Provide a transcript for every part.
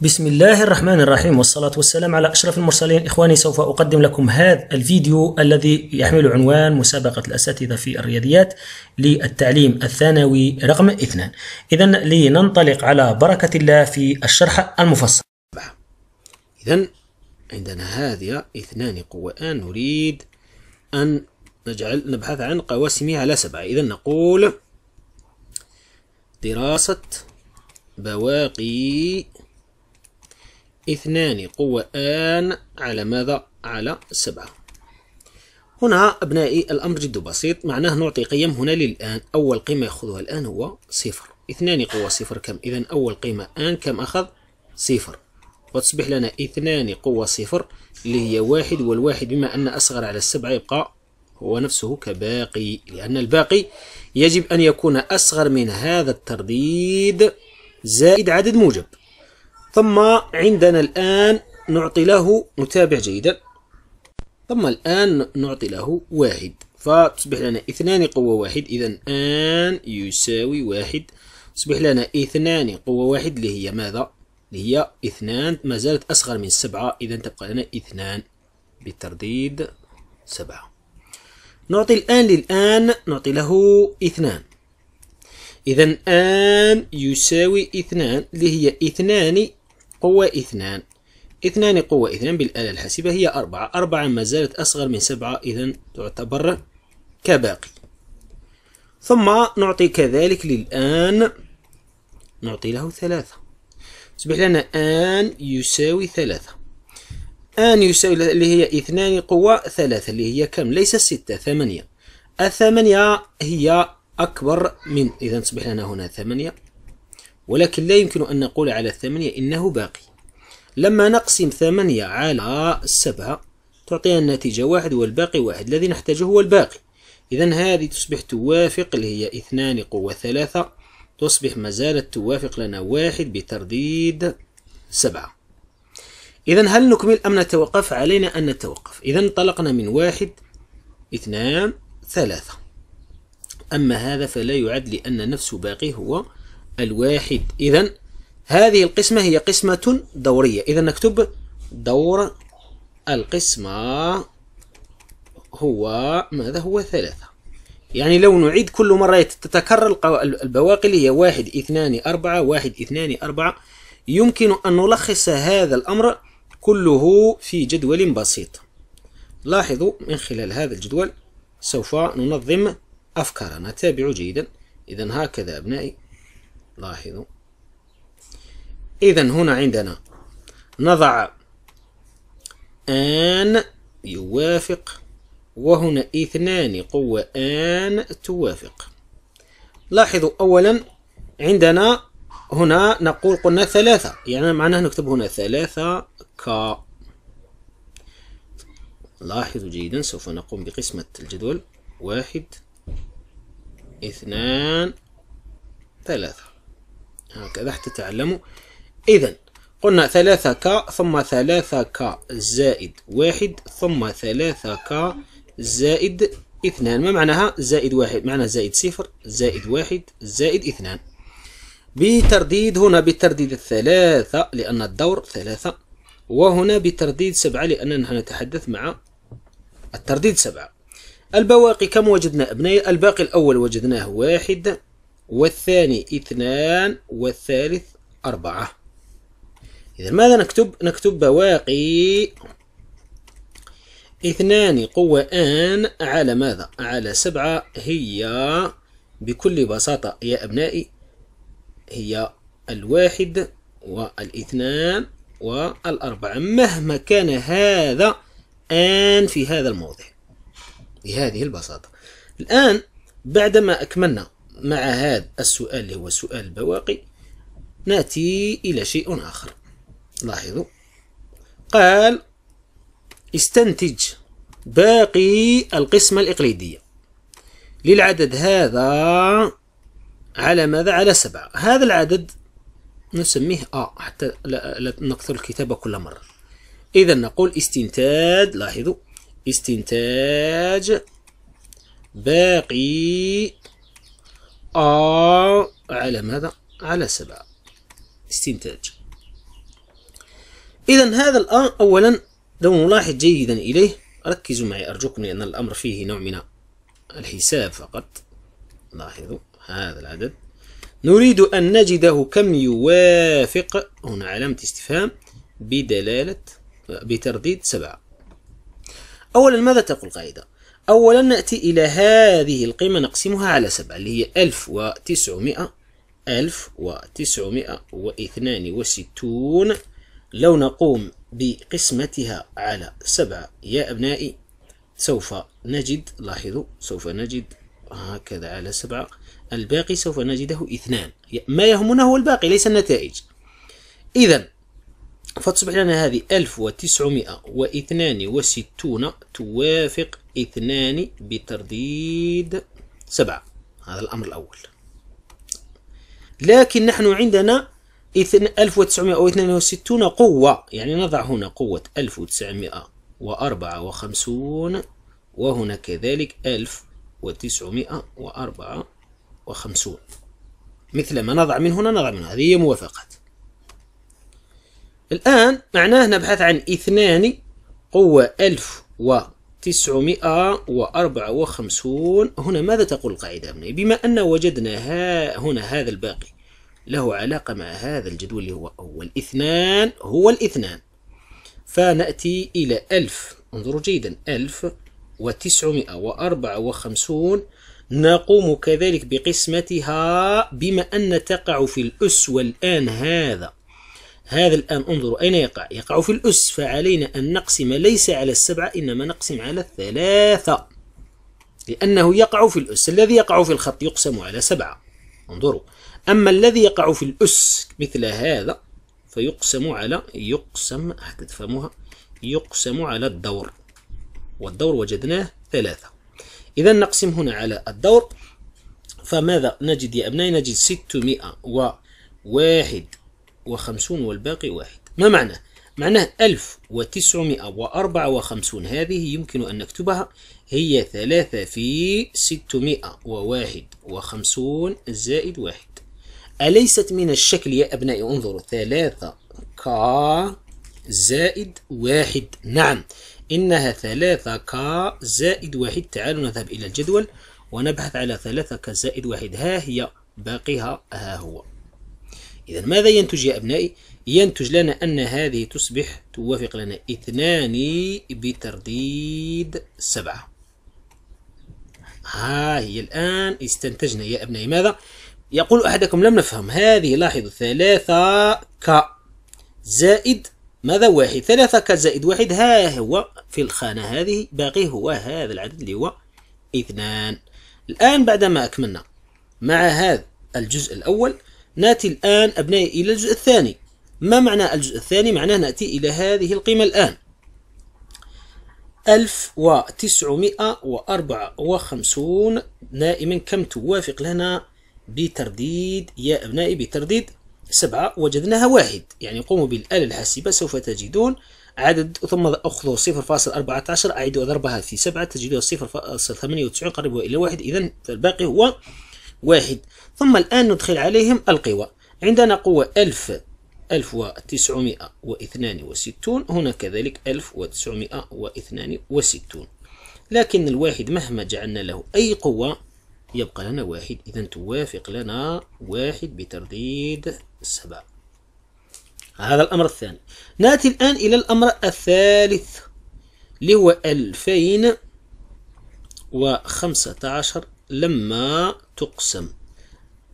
بسم الله الرحمن الرحيم والصلاة والسلام على أشرف المرسلين إخواني سوف أقدم لكم هذا الفيديو الذي يحمل عنوان مسابقة الأساتذة في الرياضيات للتعليم الثانوي رقم اثنان إذا لننطلق على بركة الله في الشرح المفصل إذا عندنا هذه اثنان قوآن نريد أن نجعل نبحث عن قواسمها على سبعة إذا نقول دراسة بواقي اثنان قوة آن على ماذا؟ على سبعة هنا أبنائي الأمر جد بسيط معناه نعطي قيم هنا للآن أول قيمة يأخذها الآن هو صفر اثنان قوة صفر كم؟ إذا أول قيمة آن كم أخذ؟ صفر وتصبح لنا اثنان قوة صفر اللي هي واحد والواحد بما أن أصغر على السبعة يبقى هو نفسه كباقي لأن الباقي يجب أن يكون أصغر من هذا الترديد زائد عدد موجب ثم عندنا الآن نعطي له نتابع جيدا ثم الآن نعطي له واحد فتصبح لنا اثنان قوة واحد إذا آن يساوي واحد تصبح لنا اثنان قوة واحد اللي هي ماذا؟ اللي هي اثنان ما زالت أصغر من سبعة إذا تبقى لنا اثنان بالترديد سبعة نعطي الآن للآن نعطي له اثنان إذا آن يساوي اثنان اللي هي اثنان قوة اثنان اثنان قوة اثنان بالآلة الحاسبة هي أربعة أربعة ما زالت أصغر من سبعة إذا تعتبر كباقي ثم نعطي كذلك للآن نعطي له ثلاثة تصبح لنا آن يساوي ثلاثة آن يساوي اللي هي اثنان قوة ثلاثة اللي هي كم ليس ستة ثمانية الثمانية هي أكبر من إذا تصبح لنا هنا ثمانية ولكن لا يمكن أن نقول على الثمانية إنه باقي لما نقسم ثمانية على سبعة تعطينا النتيجة واحد والباقي واحد الذي نحتاجه هو الباقي إذا هذه تصبح توافق اللي هي اثنان قوة ثلاثة تصبح ما زالت توافق لنا واحد بترديد سبعة إذا هل نكمل أم نتوقف علينا أن نتوقف إذا انطلقنا من واحد اثنان ثلاثة أما هذا فلا يعد لأن نفس باقي هو الواحد إذا هذه القسمة هي قسمة دورية إذا نكتب دور القسمة هو ماذا هو ثلاثة يعني لو نعيد كل مرة تتكرر البواقي اللي هي واحد اثنان أربعة واحد اثنان أربعة يمكن أن نلخص هذا الأمر كله في جدول بسيط لاحظوا من خلال هذا الجدول سوف ننظم أفكارنا تابعوا جيدا إذا هكذا أبنائي لاحظوا إذا هنا عندنا نضع آن يوافق وهنا اثنان قوة آن توافق لاحظوا أولا عندنا هنا نقول قلنا ثلاثة يعني معناه نكتب هنا ثلاثة ك لاحظوا جيدا سوف نقوم بقسمة الجدول واحد اثنان ثلاثة هكذا حتى تعلموا إذا قلنا ثلاثة ك ثم ثلاثة ك زائد واحد ثم ثلاثة ك زائد اثنان ما معناها زائد واحد معناها زائد صفر زائد واحد زائد اثنان بترديد هنا بترديد الثلاثة لأن الدور ثلاثة وهنا بترديد سبعة لأننا نحن نتحدث مع الترديد سبعة البواقي كم وجدنا أبناء الباقي الأول وجدناه واحد والثاني اثنان والثالث أربعة إذا ماذا نكتب؟ نكتب بواقي اثنان قوة آن على ماذا؟ على سبعة هي بكل بساطة يا أبنائي هي الواحد والاثنان والأربعة مهما كان هذا آن في هذا الموضع بهذه البساطة الآن بعدما أكملنا مع هذا السؤال اللي هو سؤال بواقي ناتي إلى شيء آخر لاحظوا قال استنتج باقي القسمة الإقليدية للعدد هذا على ماذا؟ على سبعة هذا العدد نسميه أ آه حتى لا, لا نكثر الكتابة كل مرة إذا نقول استنتاج لاحظوا استنتاج باقي آه، على ماذا؟ على سبعة استنتاج إذا هذا الآن أولا لو نلاحظ جيدا إليه ركزوا معي أرجوكم لأن الأمر فيه نوع من الحساب فقط لاحظوا هذا العدد نريد أن نجده كم يوافق هنا علامة استفهام بدلالة بترديد سبعة أولا ماذا تقول القاعدة أولا نأتي إلى هذه القيمة نقسمها على سبعة اللي هي ألف وتسعمائة ألف وتسعمائة واثنان وستون لو نقوم بقسمتها على سبعة يا أبنائي سوف نجد لاحظوا سوف نجد هكذا على سبعة الباقي سوف نجده اثنان ما يهمنا هو الباقي ليس النتائج إذا فتصبح لنا هذه 1962 توافق اثنان بترديد سبعة هذا الأمر الأول لكن نحن عندنا 1962 قوة يعني نضع هنا قوة 1954 وهنا كذلك 1954 مثلما نضع من هنا نضع من هنا هذه هي موافقات الآن معناه نبحث عن اثنان قوة وخمسون هنا ماذا تقول القاعدة أبني؟ بما أن وجدنا ها هنا هذا الباقي له علاقة مع هذا الجدول اللي هو أول اثنان هو الاثنان فنأتي إلى ألف انظروا جيدا ألف وتسعمائة وأربعة وخمسون نقوم كذلك بقسمتها بما أن تقع في الأس والآن هذا هذا الآن انظروا أين يقع يقع في الأس فعلينا أن نقسم ليس على السبعة إنما نقسم على الثلاثة لأنه يقع في الأس الذي يقع في الخط يقسم على سبعة انظروا أما الذي يقع في الأس مثل هذا فيقسم على يقسم حتى تفهموها يقسم على الدور والدور وجدناه ثلاثة إذا نقسم هنا على الدور فماذا نجد يا أبنائي نجد 600 وواحد وخمسون والباقي واحد ما معناه؟ معناه وخمسون هذه يمكن أن نكتبها هي ثلاثة في وواحد وخمسون زائد واحد أليست من الشكل يا أبنائي انظروا ثلاثة ك زائد واحد نعم إنها ثلاثة ك زائد واحد تعالوا نذهب إلى الجدول ونبحث على ثلاثة ك زائد واحد ها هي باقيها ها هو إذا ماذا ينتج يا أبنائي؟ ينتج لنا أن هذه تصبح توافق لنا اثنان بترديد سبعة ها هي الآن استنتجنا يا أبنائي ماذا؟ يقول أحدكم لم نفهم هذه لاحظوا ثلاثة ك زائد ماذا واحد ثلاثة ك زائد واحد ها هو في الخانة هذه باقي هو هذا العدد اللي هو اثنان الآن بعدما أكملنا مع هذا الجزء الأول ناتي الآن أبنائي إلى الجزء الثاني ما معنى الجزء الثاني؟ معناه نأتي إلى هذه القيمة الآن 1954 دائما كم توافق لنا بترديد يا أبنائي بترديد سبعة وجدناها واحد يعني قوموا بالآلة الحاسبة سوف تجدون عدد ثم أخذوا 0.14 أعيدوا ضربها في سبعة تجدوا 0.98 قربوا إلى واحد إذا الباقي هو واحد ثم الآن ندخل عليهم القوى عندنا قوة ألف ألف وتسعمائة واثنان وستون هنا كذلك ألف وتسعمائة واثنان وستون لكن الواحد مهما جعلنا له أي قوة يبقى لنا واحد إذا توافق لنا واحد بترديد السبعة هذا الأمر الثاني نأتي الآن إلى الأمر الثالث اللي هو ألفين وخمسة عشر لما تقسم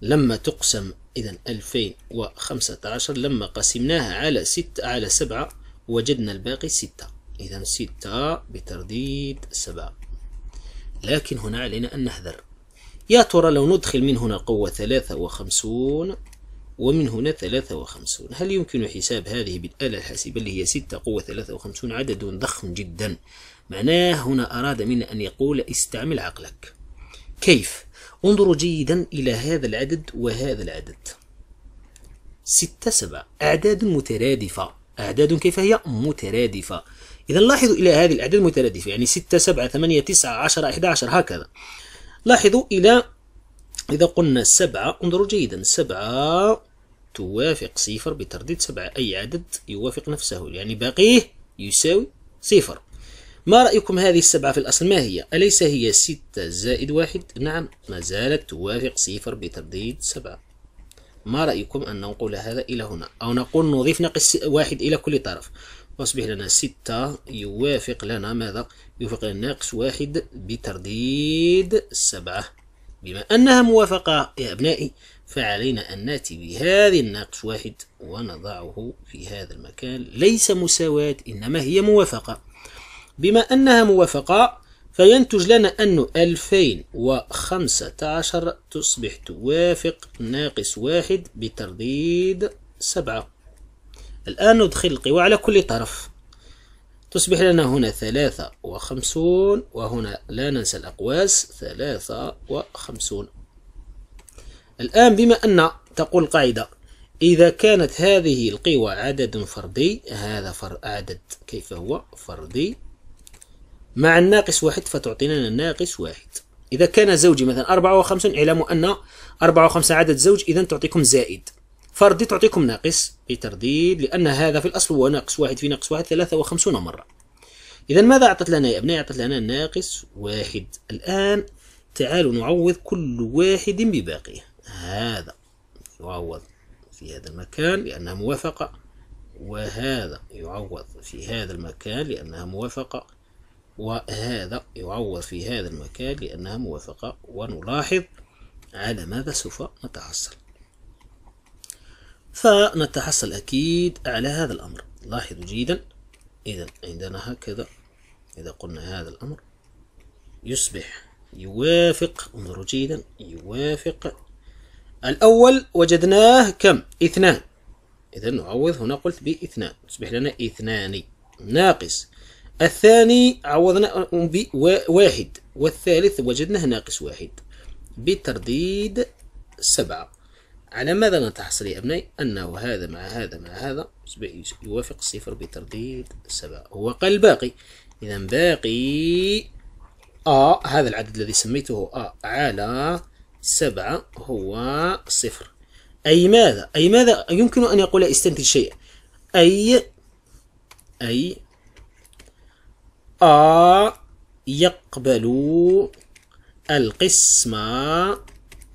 لما تقسم إذا ألفين وخمسة عشر لما قسمناها على ستة على سبعة وجدنا الباقي ستة إذا ستة بترديد سبعة لكن هنا علينا أن نحذر يا ترى لو ندخل من هنا قوة ثلاثة وخمسون ومن هنا ثلاثة وخمسون هل يمكن حساب هذه بالآلة الحاسبة اللي هي ستة قوة ثلاثة وخمسون عدد ضخم جدا معناه هنا أراد منا أن يقول استعمل عقلك كيف انظروا جيدا إلى هذا العدد وهذا العدد ستة سبعة أعداد مترادفة أعداد كيف هي مترادفة إذا لاحظوا إلى هذه الأعداد المترادفة يعني ستة سبعة ثمانية تسعة عشرة أحد عشر هكذا لاحظوا إلى إذا قلنا سبعة انظروا جيدا سبعة توافق صفر بترديد سبعة أي عدد يوافق نفسه يعني باقيه يساوي صفر ما رأيكم هذه السبعة في الأصل ما هي؟ أليس هي ستة زائد واحد؟ نعم ما زالت توافق صفر بترديد سبعة ما رأيكم أن ننقل هذا إلى هنا أو نقول نضيف ناقص واحد إلى كل طرف فأصبح لنا ستة يوافق لنا ماذا؟ يوافق لنا ناقص واحد بترديد سبعة بما أنها موافقة يا أبنائي فعلينا أن نأتي بهذه الناقص واحد ونضعه في هذا المكان ليس مساواة إنما هي موافقة بما أنها موافقة فينتج لنا أن 2015 تصبح توافق ناقص واحد بترديد سبعة الآن ندخل القوى على كل طرف تصبح لنا هنا ثلاثة وخمسون وهنا لا ننسى الأقواس ثلاثة وخمسون الآن بما أن تقول قاعدة إذا كانت هذه القوى عدد فردي هذا فر عدد كيف هو فردي مع الناقص واحد فتعطينا الناقص واحد إذا كان زوجي مثلا أربعة وخمسة اعلموا أن أربعة وخمسة عدد زوج إذا تعطيكم زائد فردي تعطيكم ناقص بترديد لأن هذا في الأصل هو ناقص واحد في ناقص واحد ثلاثة وخمسون مرة إذا ماذا أعطت لنا يا أبنائي أعطت لنا ناقص واحد الآن تعالوا نعوض كل واحد بباقيه هذا يعوض في هذا المكان لأنها موافقة وهذا يعوض في هذا المكان لأنها موافقة وهذا يعوض في هذا المكان لأنها موافقة ونلاحظ على ماذا سوف نتحصل فنتحصل أكيد على هذا الأمر لاحظوا جيدا إذا عندنا هكذا إذا قلنا هذا الأمر يصبح يوافق انظروا جيدا يوافق الأول وجدناه كم اثنان إذا نعوض هنا قلت باثنان يصبح لنا اثنان ناقص الثاني عوضنا بواحد والثالث وجدناه ناقص واحد بترديد سبعة على ماذا نتحصل يا أبنائي أنه هذا مع هذا مع هذا يوافق الصفر بترديد سبعة هو قال باقي إذا باقي آ هذا العدد الذي سميته آ على سبعة هو صفر أي ماذا أي ماذا يمكن أن يقول استنتج شيء أي أي آ يقبل القسمة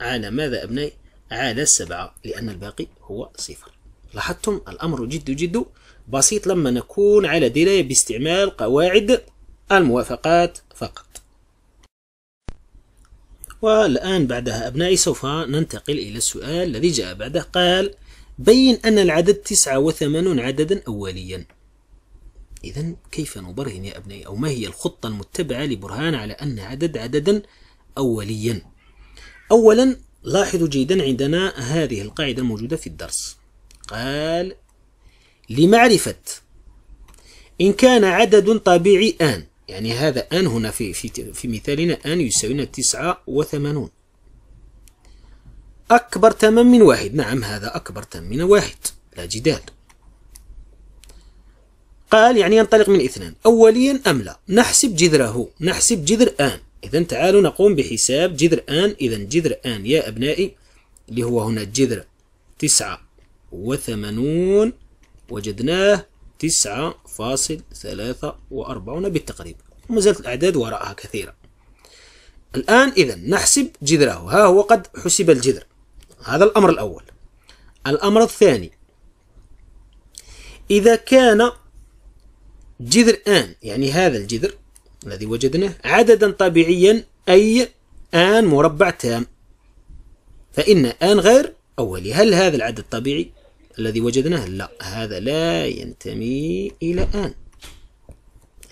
على ماذا أبنائي؟ على السبعة لأن الباقي هو صفر لاحظتم الأمر جد جد بسيط لما نكون على دراية باستعمال قواعد الموافقات فقط والآن بعدها أبنائي سوف ننتقل إلى السؤال الذي جاء بعده قال بين أن العدد تسعة وثمانون عددا أوليا إذا كيف نبرهن يا أبنائي أو ما هي الخطة المتبعة لبرهان على أن عدد عددا أوليا أولا لاحظوا جيدا عندنا هذه القاعدة الموجودة في الدرس قال لمعرفة إن كان عدد طبيعي آن يعني هذا آن هنا في, في, في مثالنا آن يساوينا تسعة وثمانون أكبر تمام من واحد نعم هذا أكبر تمام من واحد لا جدال قال يعني ينطلق من اثنان أوليا أم لا نحسب جذره نحسب جذر آن إذا تعالوا نقوم بحساب جذر آن إذا جذر آن يا أبنائي اللي هو هنا جذر تسعة وثمانون وجدناه تسعة فاصل ثلاثة وأربعون بالتقريب وما زالت الأعداد وراءها كثيرة الآن إذا نحسب جذره ها هو قد حسب الجذر هذا الأمر الأول الأمر الثاني إذا كان جذر آن يعني هذا الجذر الذي وجدناه عددا طبيعيا أي آن مربع تام فإن آن غير أولي هل هذا العدد طبيعي الذي وجدناه لا هذا لا ينتمي إلى آن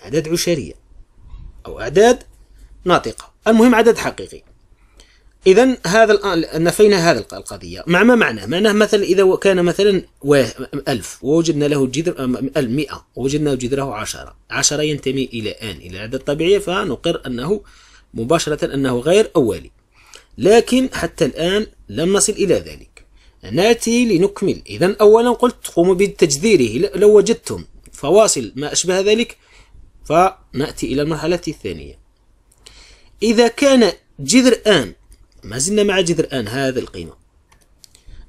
أعداد عشرية أو أعداد ناطقة المهم عدد حقيقي اذا هذا نفينا هذا القضيه مع ما معناه معناه مثلا اذا كان مثلا ألف ووجدنا له جذر 100 ووجدنا جذره 10 10 ينتمي الى ان الى العدد الطبيعي فنقر انه مباشره انه غير اولي لكن حتى الان لم نصل الى ذلك ناتي لنكمل اذا اولا قلت قوموا بتجذيره لو وجدتم فواصل ما اشبه ذلك فناتي الى المرحله الثانيه اذا كان جذر ان ما زلنا مع جذر آن هذا القيمة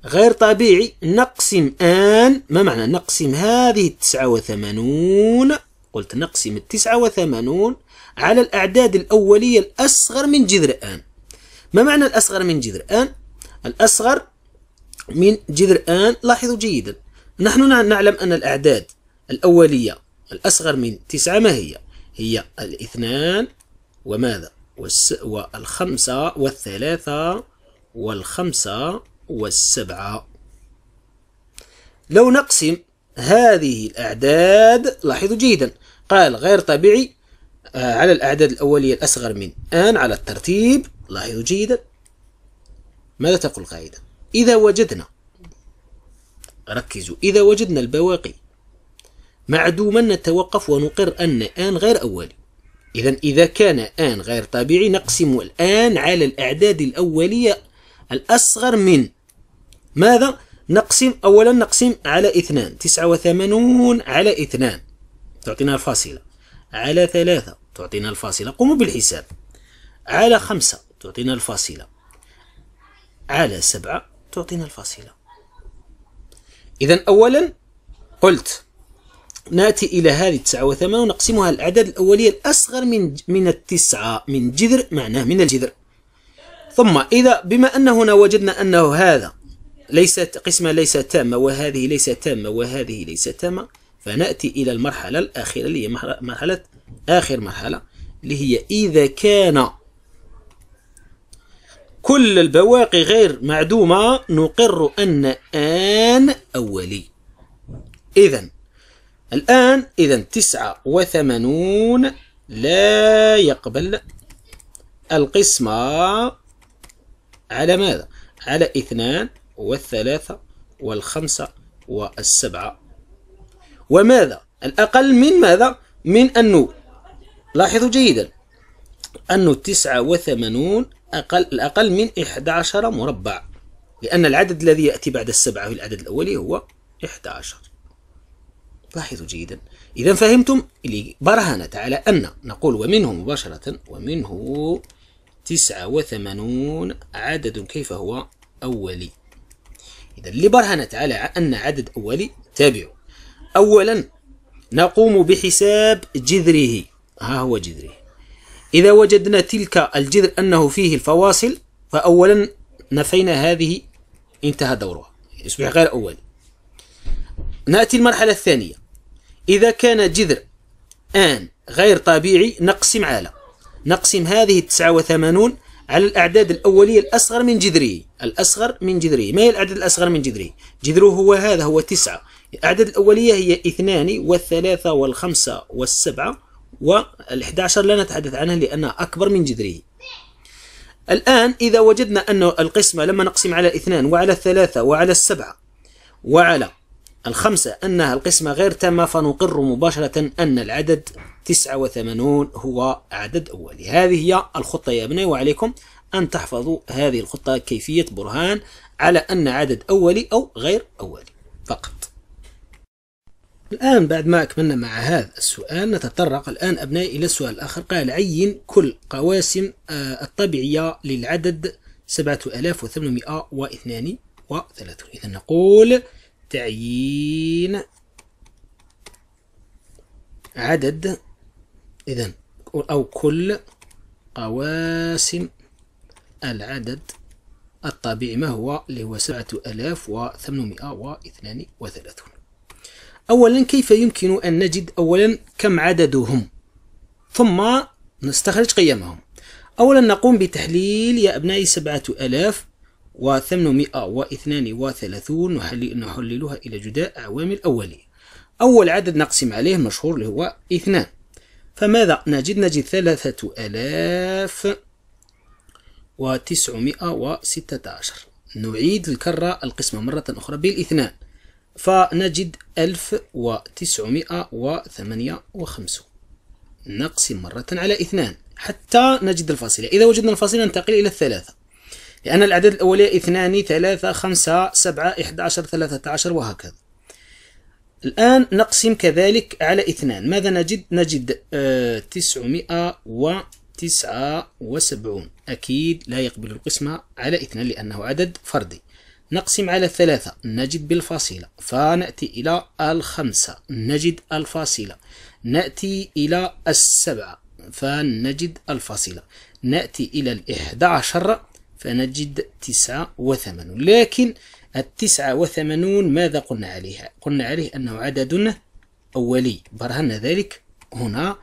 غير طبيعي نقسم آن ما معنى نقسم هذه التسعة وثمانون قلت نقسم التسعة وثمانون على الأعداد الأولية الأصغر من جذر آن ما معنى الأصغر من جذر آن؟ الأصغر من جذر آن لاحظوا جيدا نحن نعلم أن الأعداد الأولية الأصغر من تسعة ما هي؟ هي الاثنان وماذا؟ والخمسة والثلاثة والخمسة والسبعة لو نقسم هذه الأعداد لاحظوا جيدا قال غير طبيعي آه، على الأعداد الأولية الأصغر من آن على الترتيب لاحظوا جيدا ماذا تقول القاعدة إذا وجدنا ركزوا إذا وجدنا البواقي معدوما نتوقف ونقر أن آن غير أولي إذا إذا كان آن غير طبيعي نقسم الآن على الأعداد الأولية الأصغر من ماذا؟ نقسم أولا نقسم على اثنان تسعة وثمانون على اثنان تعطينا الفاصلة على ثلاثة تعطينا الفاصلة قوموا بالحساب على خمسة تعطينا الفاصلة على سبعة تعطينا الفاصلة إذا أولا قلت ناتي إلى هذه التسعة وثمانية ونقسمها الأعداد الأولية الأصغر من من التسعة من جذر معناه من الجذر ثم إذا بما أن هنا وجدنا أنه هذا ليست قسمة ليست تامة وهذه ليست تامة وهذه ليست تامة فنأتي إلى المرحلة الأخيرة اللي هي مرحلة آخر مرحلة اللي هي إذا كان كل البواقي غير معدومة نقر أن آن أولي إذا الآن إذا تسعة وثمانون لا يقبل القسمة على ماذا؟ على اثنان والثلاثة والخمسة والسبعة وماذا؟ الأقل من ماذا؟ من أنه لاحظوا جيدا أنه تسعة وثمانون أقل الأقل من إحدى عشر مربع لأن العدد الذي يأتي بعد السبعة في العدد الأولي هو إحدى عشر لاحظوا جيدا إذا فهمتم اللي برهنت على أن نقول ومنه مباشرة ومنه 89 عدد كيف هو أولي إذا اللي برهنت على أن عدد أولي تابعوا أولا نقوم بحساب جذره ها هو جذره إذا وجدنا تلك الجذر أنه فيه الفواصل فأولا نفينا هذه انتهى دورها يصبح غير أولي نأتي المرحلة الثانية إذا كان جذر آن غير طبيعي نقسم على نقسم هذه 89 على الأعداد الأولية الأصغر من جذره الأصغر من جذره ما هي الأعداد الأصغر من جذره جذره هو هذا هو تسعة الأعداد الأولية هي اثنان والثلاثة والخمسة والسبعة والأحد عشر لا نتحدث عنها لأنها أكبر من جذره الآن إذا وجدنا أن القسمة لما نقسم على اثنان وعلى ثلاثة وعلى السبعة وعلى الخمسة أنها القسمة غير تامة فنقر مباشرة أن العدد 89 هو عدد أولي هذه هي الخطة يا ابني وعليكم أن تحفظوا هذه الخطة كيفية برهان على أن عدد أولي أو غير أولي فقط الآن بعد ما أكملنا مع هذا السؤال نتطرق الآن أبنائي إلى السؤال الآخر قال عين كل قواسم آه، الطبيعية للعدد 7832 إذا نقول تعيين عدد إذا أو كل قواسم العدد الطبيعي ما هو اللي هو 7832 أولا كيف يمكن أن نجد أولا كم عددهم ثم نستخرج قيمهم أولا نقوم بتحليل يا أبنائي 7000 و832 نحلل نحللها إلى جداء عوامل أولية أول عدد نقسم عليه مشهور اللي هو اثنان فماذا نجد نجد ثلاثة آلاف وتسعمائة وستة عشر نعيد الكرة القسمة مرة أخرى بالاثنان فنجد ألف وثمانية وخمسون نقسم مرة على اثنان حتى نجد الفاصلة إذا وجدنا الفاصلة ننتقل إلى الثلاثة لأن الأعداد الأولية اثنان ثلاثة خمسة سبعة إحدى عشر ثلاثة عشر وهكذا الآن نقسم كذلك على اثنان ماذا نجد؟ نجد آه، تسعمائة وتسعة وسبعون أكيد لا يقبل القسمة على اثنان لأنه عدد فردي نقسم على ثلاثة نجد بالفاصلة فنأتي إلى الخمسة نجد الفاصلة نأتي إلى السبعة فنجد الفاصلة نأتي إلى الإحدى عشر فنجد تسعة وثمانون لكن التسعة وثمانون ماذا قلنا عليها قلنا عليه أنه عدد أولي برهنا ذلك هنا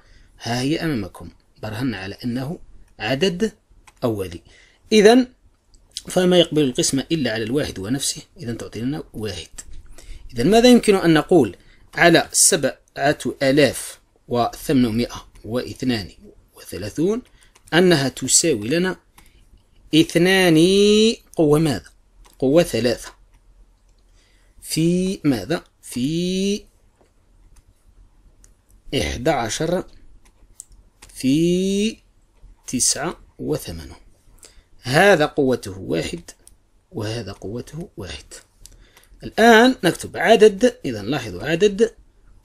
ها هي أمامكم برهنا على أنه عدد أولي إذا فما يقبل القسمة إلا على الواحد ونفسه إذا تعطي لنا واحد إذا ماذا يمكن أن نقول على سبعة آلاف وثمانمائة واثنان وثلاثون أنها تساوي لنا اثنان قوة ماذا قوة ثلاثة في ماذا في إحدى عشر في تسعة وثمانه هذا قوته واحد وهذا قوته واحد الآن نكتب عدد إذا لاحظوا عدد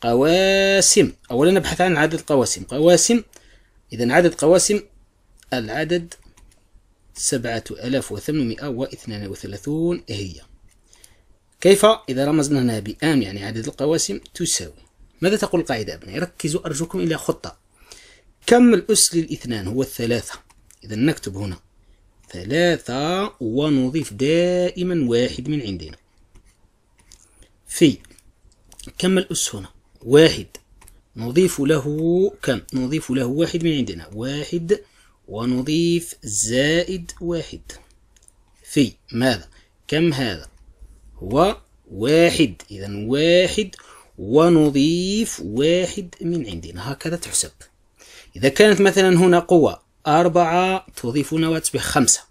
قواسم أولا نبحث عن عدد قواسم قواسم إذا عدد قواسم العدد سبعة ألاف وثمانمائة واثنان وثلاثون هي كيف إذا رمزنا هنا بآم يعني عدد القواسم تساوي ماذا تقول القاعدة أبنائي ركزوا أرجوكم إلى خطة كم الأس للاثنان هو الثلاثة إذا نكتب هنا ثلاثة ونضيف دائما واحد من عندنا في كم الأس هنا واحد نضيف له كم نضيف له واحد من عندنا واحد ونضيف زائد واحد في ماذا كم هذا هو واحد إذا واحد ونضيف واحد من عندنا هكذا تحسب إذا كانت مثلا هنا قوة أربعة تضيف هنا وتصبح خمسة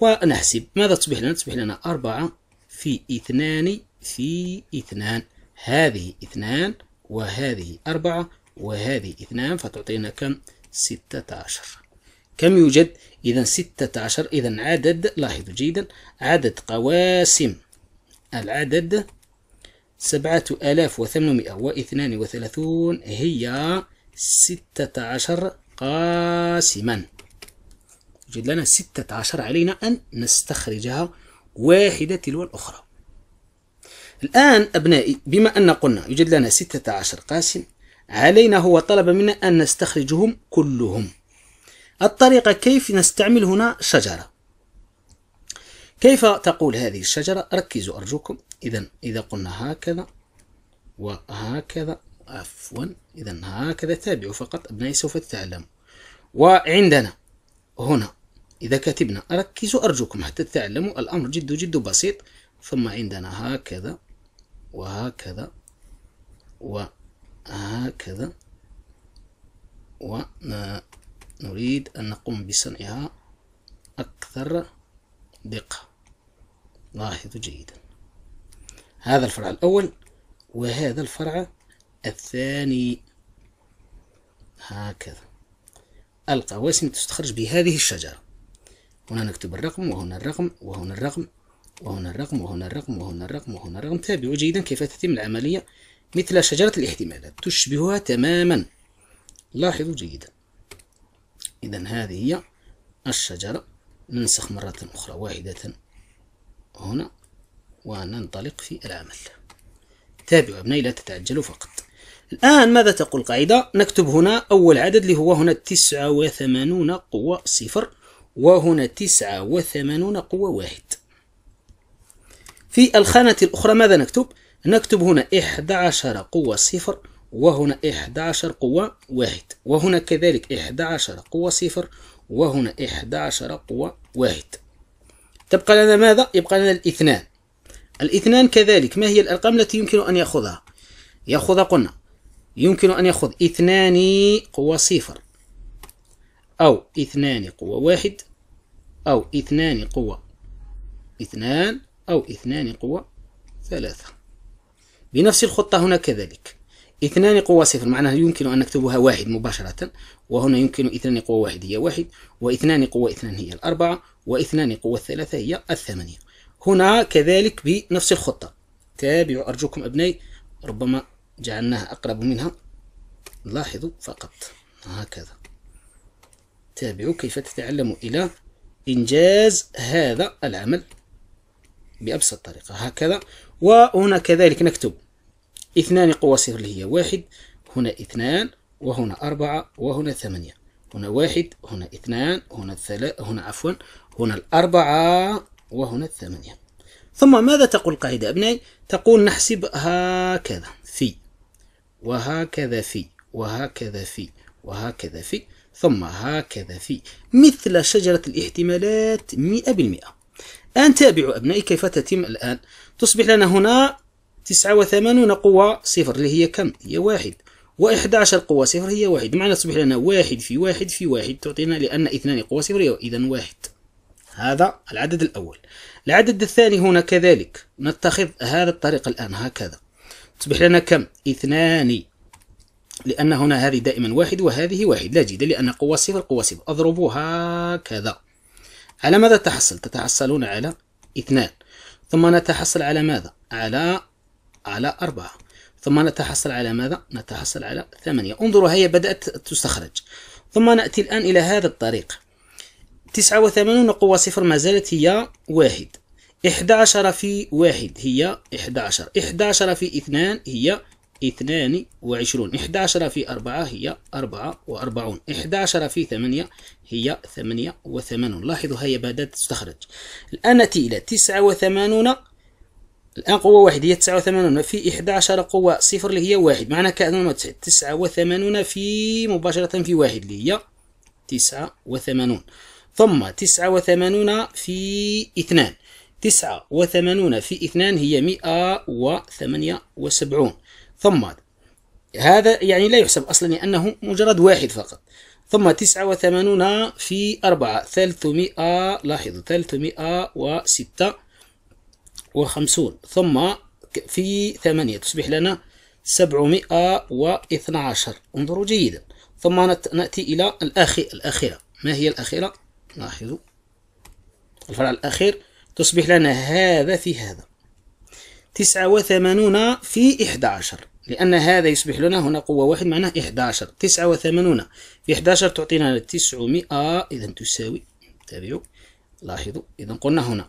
ونحسب ماذا تصبح لنا تصبح لنا أربعة في اثنان في اثنان هذه اثنان وهذه أربعة وهذه اثنان فتعطينا كم ستة عشر كم يوجد إذا ستة عشر إذا عدد لاحظوا جيدا عدد قواسم العدد سبعة آلاف وثمانمائة واثنان وثلاثون هي ستة عشر قاسما يوجد لنا ستة عشر علينا أن نستخرجها واحدة تلو الأخرى الآن أبنائي بما أن قلنا يوجد لنا ستة عشر قاسم علينا هو طلب منا أن نستخرجهم كلهم الطريقة كيف نستعمل هنا شجرة كيف تقول هذه الشجرة ركزوا أرجوكم إذا إذا قلنا هكذا وهكذا عفوا إذا هكذا تابعوا فقط أبنائي سوف تتعلموا وعندنا هنا إذا كتبنا ركزوا أرجوكم حتى تتعلموا الأمر جد جد بسيط ثم عندنا هكذا وهكذا وهكذا و نريد أن نقوم بصنعها أكثر دقة لاحظوا جيدا هذا الفرع الأول وهذا الفرع الثاني هكذا القواسم تستخرج بهذه الشجرة هنا نكتب الرقم وهنا الرقم وهنا الرقم وهنا الرقم وهنا الرقم وهنا الرقم وهنا الرقم تابعوا جيدا كيف تتم العملية مثل شجرة الاحتمالات تشبهها تماما لاحظوا جيدا إذا هذه هي الشجرة ننسخ مرة أخرى واحدة هنا وننطلق في العمل تابعوا أبنائي لا تتعجلوا فقط الآن ماذا تقول القاعدة؟ نكتب هنا أول عدد اللي هو هنا 89 قوة صفر وهنا 89 قوة واحد في الخانة الأخرى ماذا نكتب؟ نكتب هنا 11 قوة صفر وهنا 11 قوة واحد وهنا كذلك 11 قوة صفر وهنا 11 قوة واحد تبقى لنا ماذا؟ يبقى لنا الاثنان الاثنان كذلك ما هي الأرقام التي يمكن أن يأخذها؟ يأخذ قلنا يمكن أن يأخذ اثنان قوة صفر أو اثنان قوة واحد أو اثنان قوة اثنان أو اثنان قوة ثلاثة بنفس الخطة هنا كذلك اثنان قوى صفر معناها يمكن أن نكتبها واحد مباشرة وهنا يمكن اثنان قوى واحد هي واحد واثنان قوى اثنان هي الأربعة واثنان قوى ثلاثة هي الثمانية هنا كذلك بنفس الخطة تابعوا أرجوكم أبنائي ربما جعلناها أقرب منها لاحظوا فقط هكذا تابعوا كيف تتعلموا إلى إنجاز هذا العمل بأبسط طريقة هكذا وهنا كذلك نكتب اثنان قوى صفر اللي هي واحد هنا اثنان وهنا أربعة وهنا ثمانية هنا واحد هنا اثنان هنا الثلاث هنا عفوا هنا الأربعة وهنا الثمانية ثم ماذا تقول القاعدة أبنائي تقول نحسب هكذا في وهكذا في وهكذا في وهكذا في ثم هكذا في مثل شجرة الاحتمالات مئة بالمئة تابعوا أبنائي كيف تتم الآن تصبح لنا هنا تسعة وثمانون قوة صفر اللي هي كم هي واحد و11 قوة صفر هي واحد معنى تصبح لنا واحد في واحد في واحد تعطينا لأن اثنان قوة صفر إذا واحد هذا العدد الأول العدد الثاني هنا كذلك نتخذ هذا الطريق الآن هكذا تصبح لنا كم اثنان لأن هنا هذه دائما واحد وهذه واحد لا جيدة لأن قوة صفر قوة صفر أضرب هكذا على ماذا تحصل تتحصلون على اثنان ثم نتحصل على ماذا على على أربعة ثم نتحصل على ماذا؟ نتحصل على ثمانية انظروا هي بدأت تستخرج ثم نأتي الآن إلى هذا الطريق تسعة وثمانون قوة صفر ما زالت هي واحد إحدى عشر في واحد هي إحدى عشر إحدى عشر في اثنان هي اثنان وعشرون إحدى عشر في أربعة هي أربعة وأربعون إحدى عشر في ثمانية هي ثمانية وثمانون لاحظوا هي بدأت تستخرج الآن نأتي إلى تسعة وثمانون الآن قوة واحد هي 89 في 11 قوة صفر اللي هي واحد معناها تسعة 89 في مباشرة في واحد اللي هي 89 ثم 89 في اثنان 89 في اثنان هي 178 ثم هذا يعني لا يحسب أصلا لأنه يعني مجرد واحد فقط ثم 89 في 4 300 لاحظوا 306 وخمسون ثم في ثمانية تصبح لنا سبعمائة واثنى عشر انظروا جيدا ثم نأتي إلى الأخي الأخيرة ما هي الأخيرة؟ لاحظوا الفرع الأخير تصبح لنا هذا في هذا تسعة وثمانون في إحدى عشر لأن هذا يصبح لنا هنا قوة واحد معناه إحدى عشر تسعة وثمانون في إحدى عشر تعطينا تسعمائة إذا تساوي تابعوا لاحظوا إذا قلنا هنا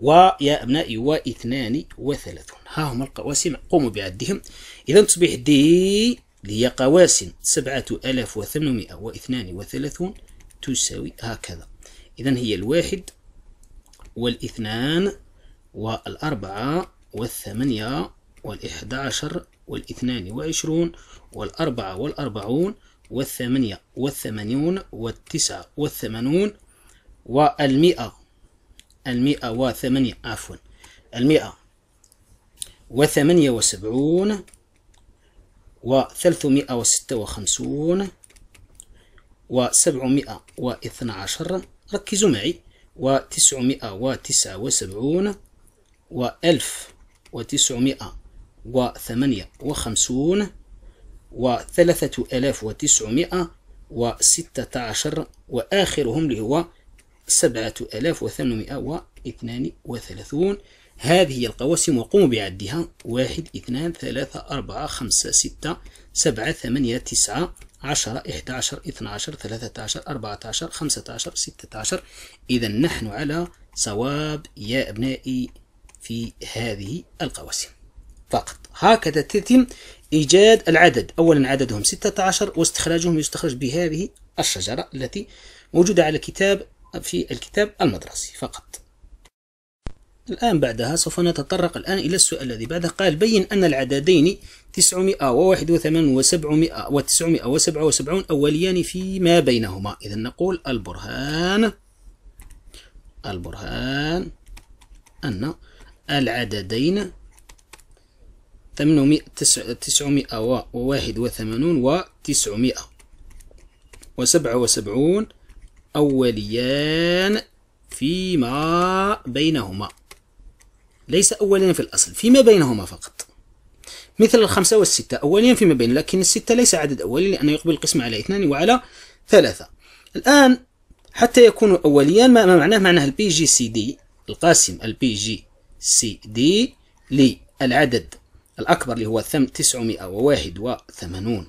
ويا أبنائي واثنان وثلاثون ها هما القواسم قوموا بعدهم إذا تصبح دي هي قواسم سبعة ألاف وثمانمائة واثنان وثلاثون تساوي هكذا إذا هي الواحد والاثنان والأربعة والثمانية والإحدى عشر والاثنان وعشرون والأربعة والأربعون والثمانية والثمانون والتسعة والثمانون والمئة المئة وثمانية عفوا المئة وثمانية وسبعون وثلاثمائة وستة وخمسون وسبعمائة واثنى عشر ركزوا معي وتسعمائة وتسعة وسبعون وألف وتسعمائة وثمانية وخمسون وثلاثة ألاف وتسعمائة وستة عشر وآخرهم اللي هو سبعة آلاف وثمانمائة واثنان وثلاثون هذه هي القواسم وقوموا بعدها واحد اثنان ثلاثة أربعة خمسة ستة سبعة ثمانية تسعة عشرة إحدى عشر اثنى عشر ثلاثة عشر أربعة عشر خمسة عشر ستة عشر إذا نحن على صواب يا أبنائي في هذه القواسم فقط هكذا تتم إيجاد العدد أولا عددهم 16 واستخراجهم يستخرج بهذه الشجرة التي موجودة على كتاب في الكتاب المدرسي فقط الآن بعدها سوف نتطرق الآن إلى السؤال الذي بعده قال بين أن العددين 981 و 777 أوليان فيما بينهما إذا نقول البرهان البرهان أن العددين 981 و 977 أوليان فيما بينهما ليس أوليان في الأصل فيما بينهما فقط مثل الخمسة والستة أوليان فيما بين لكن الستة ليس عدد أولي لأنه يقبل القسم على اثنان وعلى ثلاثة الآن حتى يكون أوليان ما معناه معناه البي جي سي دي القاسم البي جي سي دي للعدد الأكبر اللي هو ثم وواحد وثمانون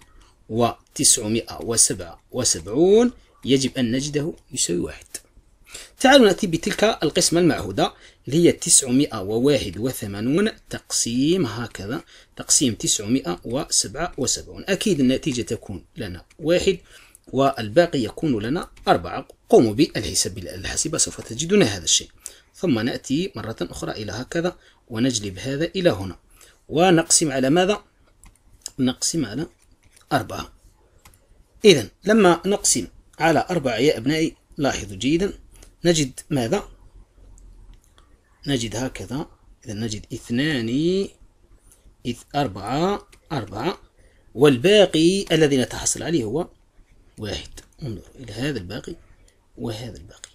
وتسعمائة وسبعة وسبعون يجب أن نجده يساوي واحد تعالوا نأتي بتلك القسمة المعهودة اللي هي 981 تقسيم هكذا تقسيم 977 أكيد النتيجة تكون لنا واحد والباقي يكون لنا أربعة قوموا بالحساب الحاسبة سوف تجدون هذا الشيء ثم نأتي مرة أخرى إلى هكذا ونجلب هذا إلى هنا ونقسم على ماذا؟ نقسم على أربعة إذا لما نقسم على أربعة يا أبنائي لاحظوا جيدا نجد ماذا؟ نجد هكذا إذا نجد اثنان إذ أربعة أربعة والباقي الذي نتحصل عليه هو واحد انظر إلى هذا الباقي وهذا الباقي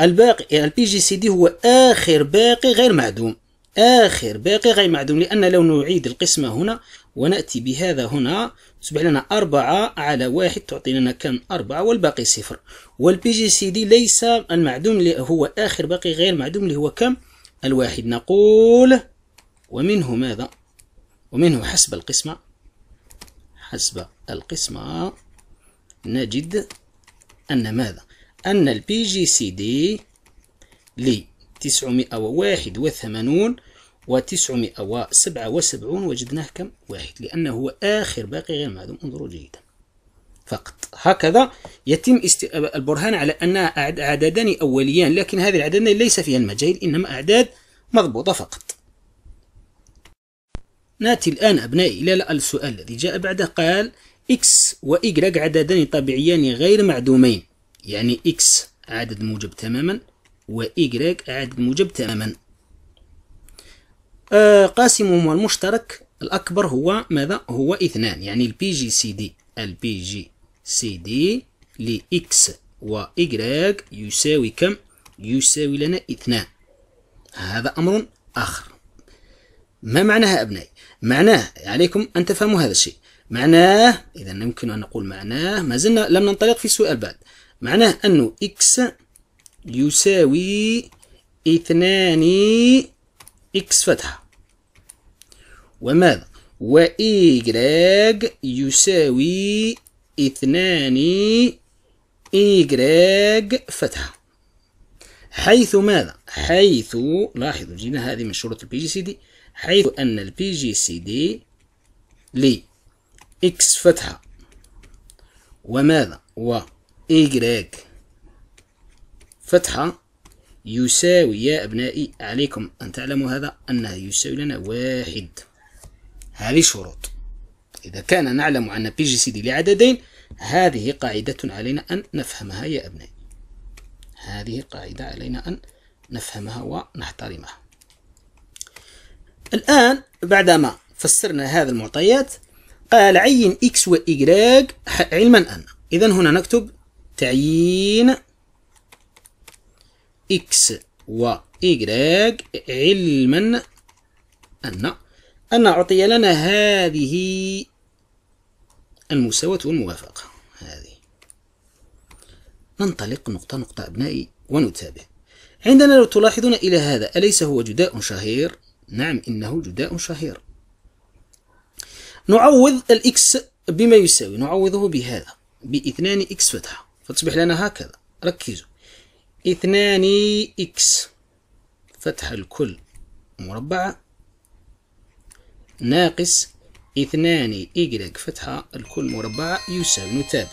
الباقي البي جي سي دي هو آخر باقي غير معدوم آخر باقي غير معدوم لأن لو نعيد القسمة هنا ونأتي بهذا هنا تصبح لنا أربعة على واحد تعطي لنا كم أربعة والباقي صفر والبي جي سي دي ليس المعدوم اللي هو آخر باقي غير معدوم اللي هو كم الواحد نقول ومنه ماذا ومنه حسب القسمة حسب القسمة نجد أن ماذا أن البي جي سي دي لتسعمائة وواحد وثمانون وتسعمائة وسبعة وسبعون وجدناه كم واحد لأنه هو آخر باقي غير معدوم انظروا جيدا فقط هكذا يتم است... البرهان على أنها عددان أوليان لكن هذه العددان ليس فيها المجال إنما أعداد مضبوطة فقط ناتي الآن أبنائي إلى السؤال الذي جاء بعده قال إكس Y عددان طبيعيان غير معدومين يعني إكس عدد موجب تماما Y عدد موجب تماما آه، قاسمهما المشترك الأكبر هو ماذا؟ هو اثنان يعني البي جي سي دي البي جي سي دي لإكس وإيكغيك يساوي كم؟ يساوي لنا اثنان هذا أمر آخر ما معناها أبنائي؟ معناه عليكم أن تفهموا هذا الشيء معناه إذا يمكن أن نقول معناه ما زلنا لم ننطلق في السؤال بعد معناه أنه إكس يساوي اثنان إكس فتحة وماذا وإيجراج يساوي اثنان إيجراج فتحة حيث ماذا؟ حيث لاحظوا جينا هذه من شروط البي جي سي دي حيث أن البي جي سي دي لي إكس فتحة وماذا؟ وإيجراج فتحة يساوي يا أبنائي عليكم أن تعلموا هذا أنها يساوي لنا واحد هذه شروط إذا كان نعلم أن بي جي سي دي لعددين هذه قاعدة علينا أن نفهمها يا أبنائي هذه قاعدة علينا أن نفهمها ونحترمها الآن بعدما فسرنا هذه المعطيات قال عين إكس وإيكراج علما أن إذا هنا نكتب تعيين X و Y علما أن أن أعطي لنا هذه المساواة والموافقة هذه ننطلق نقطة نقطة أبنائي ونتابع عندنا لو تلاحظون إلى هذا أليس هو جداء شهير؟ نعم إنه جداء شهير نعوض الإكس بما يساوي نعوضه بهذا باثنان إكس فتحة فتصبح لنا هكذا ركزوا اثنان إكس فتح الكل مربعة ناقص اثنان إيجريك فتحة الكل مربعة يساوي نتابع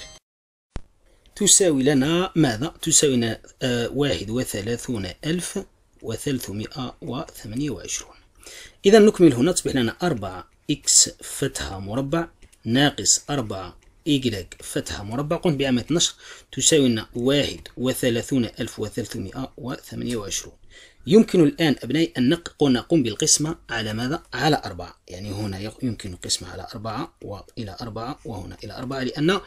تساوي لنا ماذا؟ تساوي لنا آه واحد وثلاثون ألف وثلاثمائة وثمانية وعشرون إذا نكمل هنا تصبح لنا أربعة إكس فتحة مربع ناقص أربعة إيكغيك فتحة مربع قم بعملية نشر تساوي لنا واحد وثلاثون ألف وثلاثمائة وثمانية وعشرون يمكن الآن أبنائي أن نقوم بالقسمة على ماذا؟ على أربعة يعني هنا يمكن القسمة على أربعة وإلى أربعة وهنا إلى أربعة لأن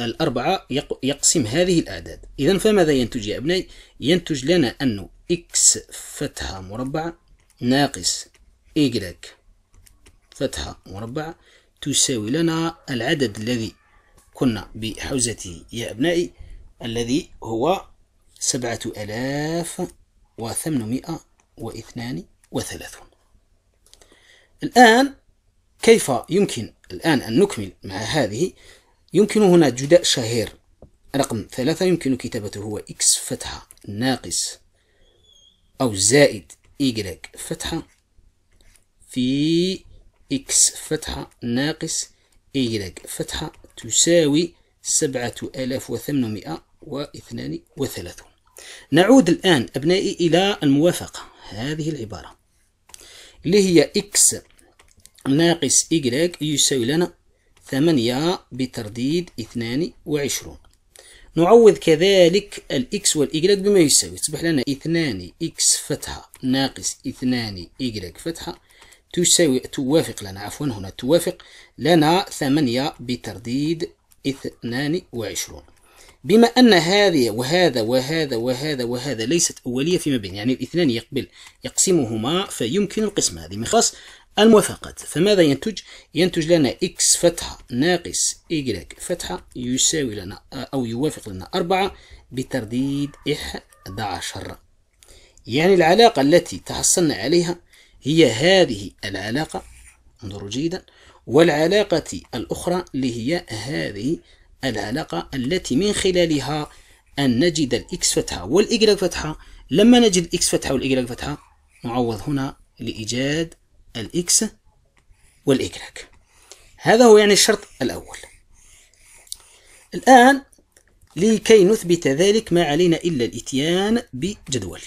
الأربعة يقسم هذه الأعداد إذا فماذا ينتج يا أبنائي؟ ينتج لنا أنه إكس فتحة مربع ناقص إيكغيك فتحة مربع تساوي لنا العدد الذي كنا بحوزة يا أبنائي الذي هو سبعة ألاف وثمانمائة واثنان وثلاثون الآن كيف يمكن الآن أن نكمل مع هذه يمكن هنا جداء شهير رقم ثلاثة يمكن كتابته هو إكس فتحة ناقص أو زائد y فتحة في إكس فتحة ناقص y فتحة تساوي سبعة آلاف وثمانمائة واثنان وثلاثون نعود الآن أبنائي إلى الموافقة هذه العبارة اللي هي x ناقص y يساوي لنا ثمانية بترديد اثنان وعشرون نعوض كذلك الإكس والإيجريك بما يساوي تصبح لنا اثنان إكس فتحة ناقص اثنان إيجريك فتحة تساوي توافق لنا عفوا هنا توافق لنا ثمانية بترديد اثنان وعشرون بما أن هذه وهذا وهذا وهذا وهذا ليست أولية فيما بين يعني الاثنان يقبل يقسمهما فيمكن القسم هذه من خاص الموافقات فماذا ينتج؟ ينتج لنا اكس فتحة ناقص y فتحة يساوي لنا أو يوافق لنا 4 بترديد 11 يعني العلاقة التي تحصلنا عليها هي هذه العلاقة انظروا جيدا والعلاقة الأخرى اللي هي هذه العلاقة التي من خلالها أن نجد الإكس فتحة والإيجريك فتحة لما نجد الإكس فتحة والإيجريك فتحة نعوض هنا لإيجاد الإكس والإيجريك هذا هو يعني الشرط الأول الآن لكي نثبت ذلك ما علينا إلا الإتيان بجدول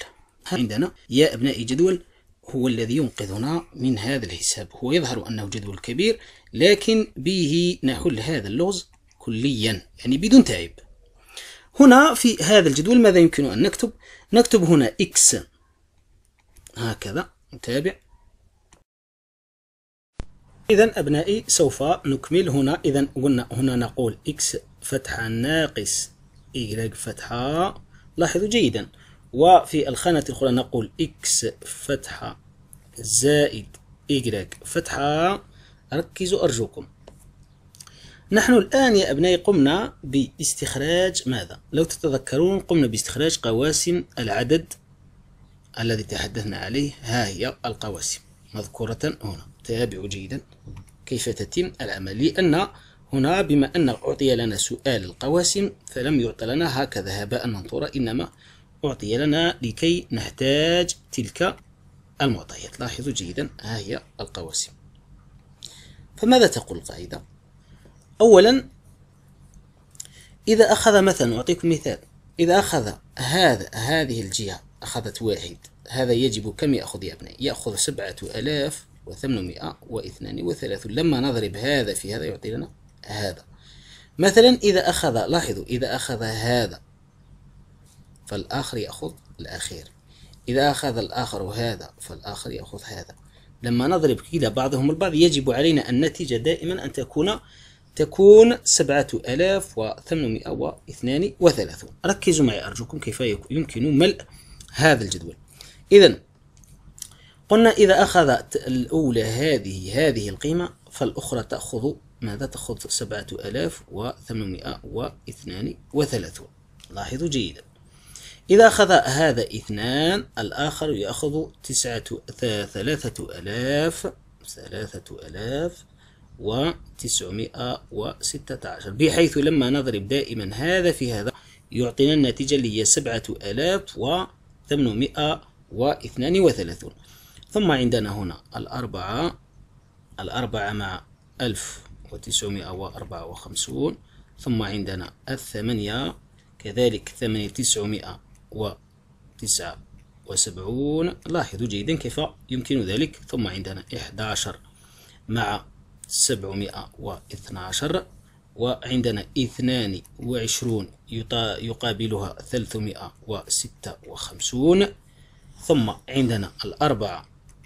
عندنا يا أبنائي جدول هو الذي ينقذنا من هذا الحساب هو يظهر أنه جدول كبير لكن به نحل هذا اللغز كليا يعني بدون تعب هنا في هذا الجدول ماذا يمكن أن نكتب نكتب هنا x هكذا نتابع إذا أبنائي سوف نكمل هنا إذا قلنا هنا نقول x فتحة ناقص y فتحة لاحظوا جيدا وفي الخانة الأخرى نقول إكس فتحة زائد إيجريك فتحة ركزوا أرجوكم نحن الآن يا أبنائي قمنا باستخراج ماذا؟ لو تتذكرون قمنا باستخراج قواسم العدد الذي تحدثنا عليه ها هي القواسم مذكورة هنا تابعوا جيدا كيف تتم العمل لأن هنا بما أن أعطي لنا سؤال القواسم فلم يعط لنا هكذا هباء منثورا إنما أعطي لنا لكي نحتاج تلك المعطيات لاحظوا جيدا ها هي القواسم فماذا تقول القاعدة؟ أولا إذا أخذ مثلا أعطيكم مثال إذا أخذ هذا هذه الجهة أخذت واحد هذا يجب كم يأخذ يا أبنائي؟ يأخذ سبعة آلاف وثمانمائة واثنان وثلاثون لما نضرب هذا في هذا يعطي لنا هذا مثلا إذا أخذ لاحظوا إذا أخذ هذا فالآخر يأخذ الأخير إذا أخذ الآخر هذا فالآخر يأخذ هذا لما نضرب كذا بعضهم البعض يجب علينا النتيجة دائما أن تكون تكون سبعة آلاف وثمانمائة واثنان وثلاثون ركزوا معي أرجوكم كيف يمكن ملء هذا الجدول إذا قلنا إذا أخذت الأولى هذه هذه القيمة فالأخرى تأخذ ماذا تأخذ سبعة آلاف وثمانمائة واثنان وثلاثون لاحظوا جيدا إذا أخذ هذا اثنان الآخر يأخذ تسعة ثلاثة ألاف ثلاثة ألاف وتسعمائة وستة عشر بحيث لما نضرب دائما هذا في هذا يعطينا النتيجة اللي هي سبعة ألاف وثمانمائة واثنان وثلاثون ثم عندنا هنا الأربعة الأربعة مع ألف وتسعمائة وأربعة وخمسون ثم عندنا الثمانية كذلك ثمانية تسعمائة وتسعة وسبعون لاحظوا جيدا كيف يمكن ذلك ثم عندنا 11 مع 712 وعندنا 22 يقابلها 356 ثم عندنا الأربعة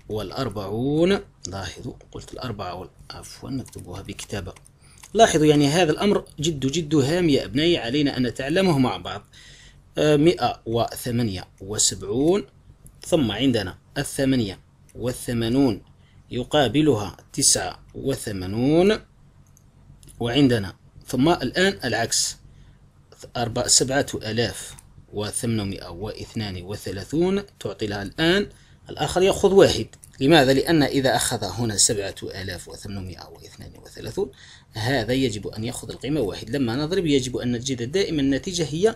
والأربعون لاحظوا قلت الأربعة عفوا نكتبها بكتابة لاحظوا يعني هذا الأمر جد جد هام يا أبنائي علينا أن نتعلمه مع بعض مئة وثمانية وسبعون ثم عندنا الثمانية والثمانون يقابلها تسعة وثمانون وعندنا ثم الآن العكس أربعة سبعة آلاف وثمانمائة واثنان وثلاثون تعطي لها الآن الآخر يأخذ واحد لماذا؟ لأن إذا أخذ هنا سبعة آلاف وثمانمائة واثنان وثلاثون هذا يجب أن يأخذ القيمة واحد لما نضرب يجب أن نجد دائما النتيجة هي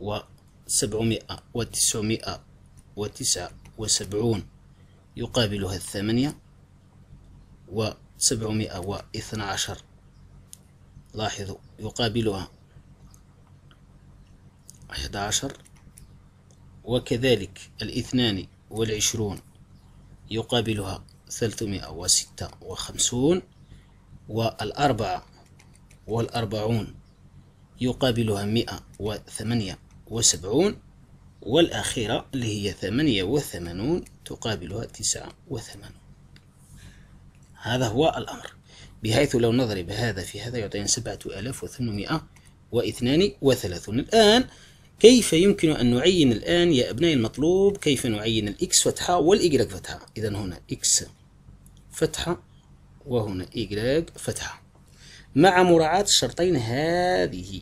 وسبعمائة وتسعمائة وتسعة وسبعون يقابلها الثمانية وسبعمائة واثنى عشر لاحظوا يقابلها أحد عشر وكذلك الاثنان والعشرون يقابلها ثلاثمائة وستة وخمسون والأربعة والأربعون يقابلها مئة وثمانية وسبعون والأخيرة اللي هي ثمانية وثمانون تقابلها تسعة وثمانون هذا هو الأمر بحيث لو نضرب هذا في هذا يعطينا سبعة آلاف وثمانمائة واثنان وثلاثون الآن كيف يمكن أن نعين الآن يا أبنائي المطلوب كيف نعين الإكس فتحة والإيجريك فتحة إذا هنا إكس فتحة وهنا إيجريك فتحة مع مراعاة الشرطين هذه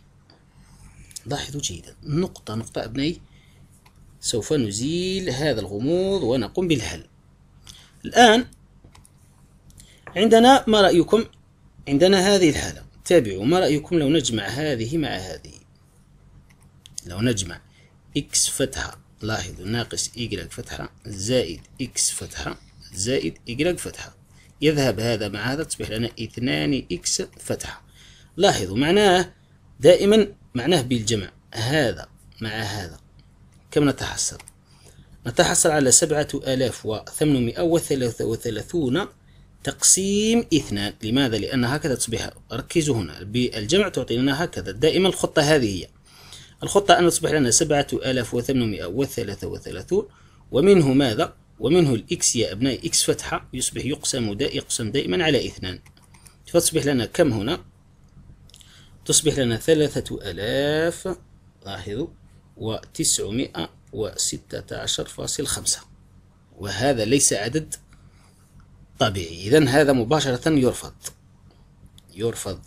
لاحظوا جيدا نقطة نقطة أبنائي سوف نزيل هذا الغموض ونقوم بالحل الآن عندنا ما رأيكم عندنا هذه الحالة تابعوا ما رأيكم لو نجمع هذه مع هذه لو نجمع x فتحة لاحظوا ناقص y فتحة زائد x فتحة زائد y فتحة يذهب هذا مع هذا تصبح لنا 2 x فتحة لاحظوا معناه دائما معناه بالجمع هذا مع هذا كم نتحصل نتحصل على سبعة آلاف وثمانمائة وثلاثة وثلاثون تقسيم اثنان لماذا؟ لأن هكذا تصبح ركزوا هنا بالجمع تعطينا هكذا دائما الخطة هذه هي الخطة أن تصبح لنا سبعة آلاف وثمانمائة وثلاثة وثلاثون ومنه ماذا؟ ومنه الإكس يا أبناء إكس فتحة يصبح يقسم يقسم دائما على اثنان فتصبح لنا كم هنا؟ تصبح لنا ثلاثة آلاف لاحظوا وتسعمائة وستة عشر فاصل خمسة وهذا ليس عدد طبيعي إذا هذا مباشرة يرفض يرفض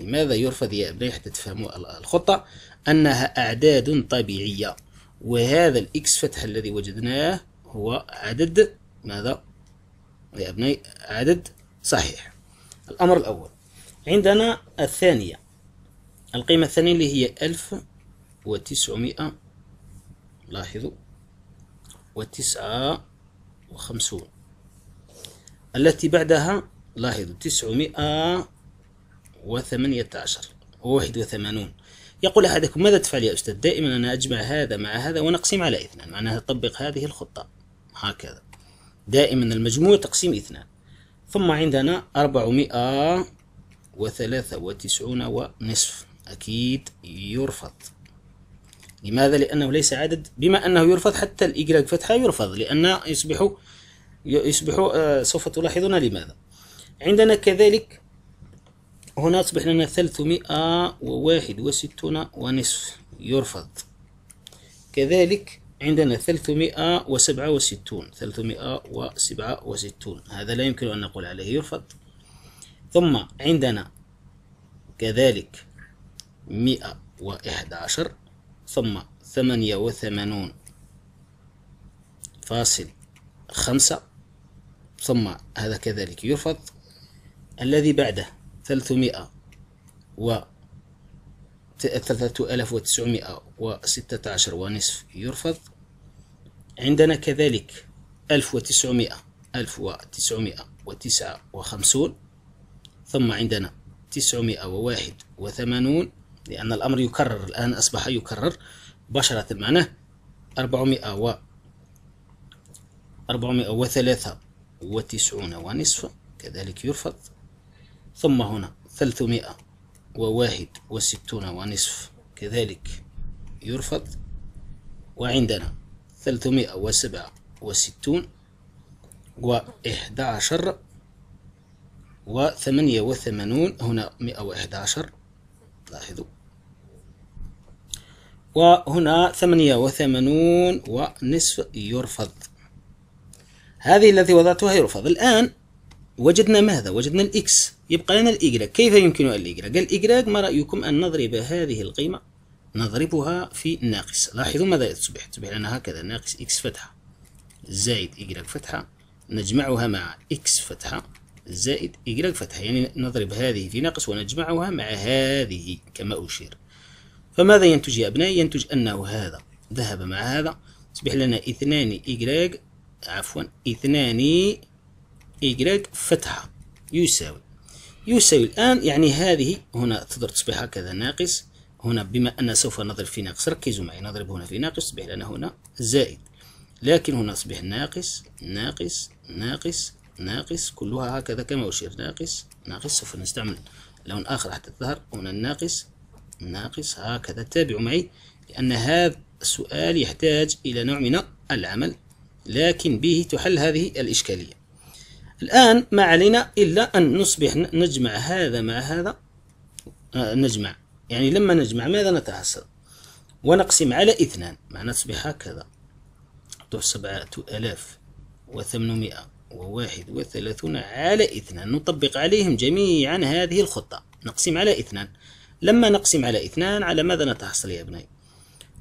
لماذا يرفض يا ابني حتى تفهموا الخطة أنها أعداد طبيعية وهذا الإكس فتح الذي وجدناه هو عدد ماذا يا ابني عدد صحيح الأمر الأول عندنا الثانية القيمة الثانية اللي هي ألف وتسعمائة لاحظوا وتسعة وخمسون التي بعدها لاحظوا تسعمائة وثمانية عشر وواحد وثمانون يقول أحدكم ماذا تفعل يا أستاذ دائما أنا أجمع هذا مع هذا ونقسم على اثنان معناها أطبق هذه الخطة هكذا دائما المجموع تقسيم اثنان ثم عندنا أربعمائة وثلاثة وتسعون ونصف أكيد يرفض لماذا؟ لأنه ليس عدد بما أنه يرفض حتى الإجراج فتحة يرفض لأن يصبح يصبح آه، سوف تلاحظون لماذا عندنا كذلك هنا أصبح لنا 361 ونصف يرفض كذلك عندنا 367 367 هذا لا يمكن أن نقول عليه يرفض ثم عندنا كذلك مئة وإحدى عشر ثم ثمانية وثمانون فاصل خمسة ثم هذا كذلك يرفض الذي بعده ثلاثمائة و ثلاثة ألف وتسعمائة وستة عشر ونصف يرفض عندنا كذلك ألف وتسعمائة ألف وتسعمائة وتسعة وخمسون ثم عندنا تسعمائة وواحد وثمانون لأن الأمر يكرر الآن أصبح يكرر مباشرة معناه أربعمائة و أربعمائة وثلاثة وتسعون ونصف كذلك يرفض ثم هنا ثلاثمائة وواحد وستون ونصف كذلك يرفض وعندنا ثلاثمائة وسبعة وستون وإحدى عشر وثمانية وثمانون هنا مئة وإحدى عشر لاحظوا وهنا ثمانية وثمانون ونصف يرفض هذه التي وضعتها يرفض الآن وجدنا ماذا؟ وجدنا الإكس يبقى لنا الإيجراج كيف يمكن الإيجراج؟ الإيجراج ما رأيكم أن نضرب هذه القيمة نضربها في ناقص لاحظوا ماذا تصبح؟ تصبح لنا هكذا ناقص إكس فتحة زائد إيجراج فتحة نجمعها مع إكس فتحة زائد إيجراج فتحة يعني نضرب هذه في ناقص ونجمعها مع هذه كما أشير فماذا ينتج يا أبنائي ينتج أنه هذا ذهب مع هذا يصبح لنا اثنان إجراج عفوا اثنان إجراج فتحة يساوي يساوي الآن يعني هذه هنا تقدر تصبح هكذا ناقص هنا بما أن سوف نضرب في ناقص ركزوا معي نضرب هنا في ناقص تصبح لنا هنا زائد لكن هنا تصبح ناقص ناقص ناقص ناقص كلها هكذا كما أشير ناقص ناقص سوف نستعمل لون آخر حتى تظهر هنا الناقص ناقص هكذا تابعوا معي لأن هذا السؤال يحتاج إلى نوع من العمل لكن به تحل هذه الإشكالية الآن ما علينا إلا أن نصبح نجمع هذا مع هذا آه، نجمع يعني لما نجمع ماذا نتحصل ونقسم على اثنان معناه تصبح هكذا سبعة ألاف وثمانمائة وواحد وثلاثون على اثنان نطبق عليهم جميعا هذه الخطة نقسم على اثنان لما نقسم على اثنان على ماذا نتحصل يا أبنائي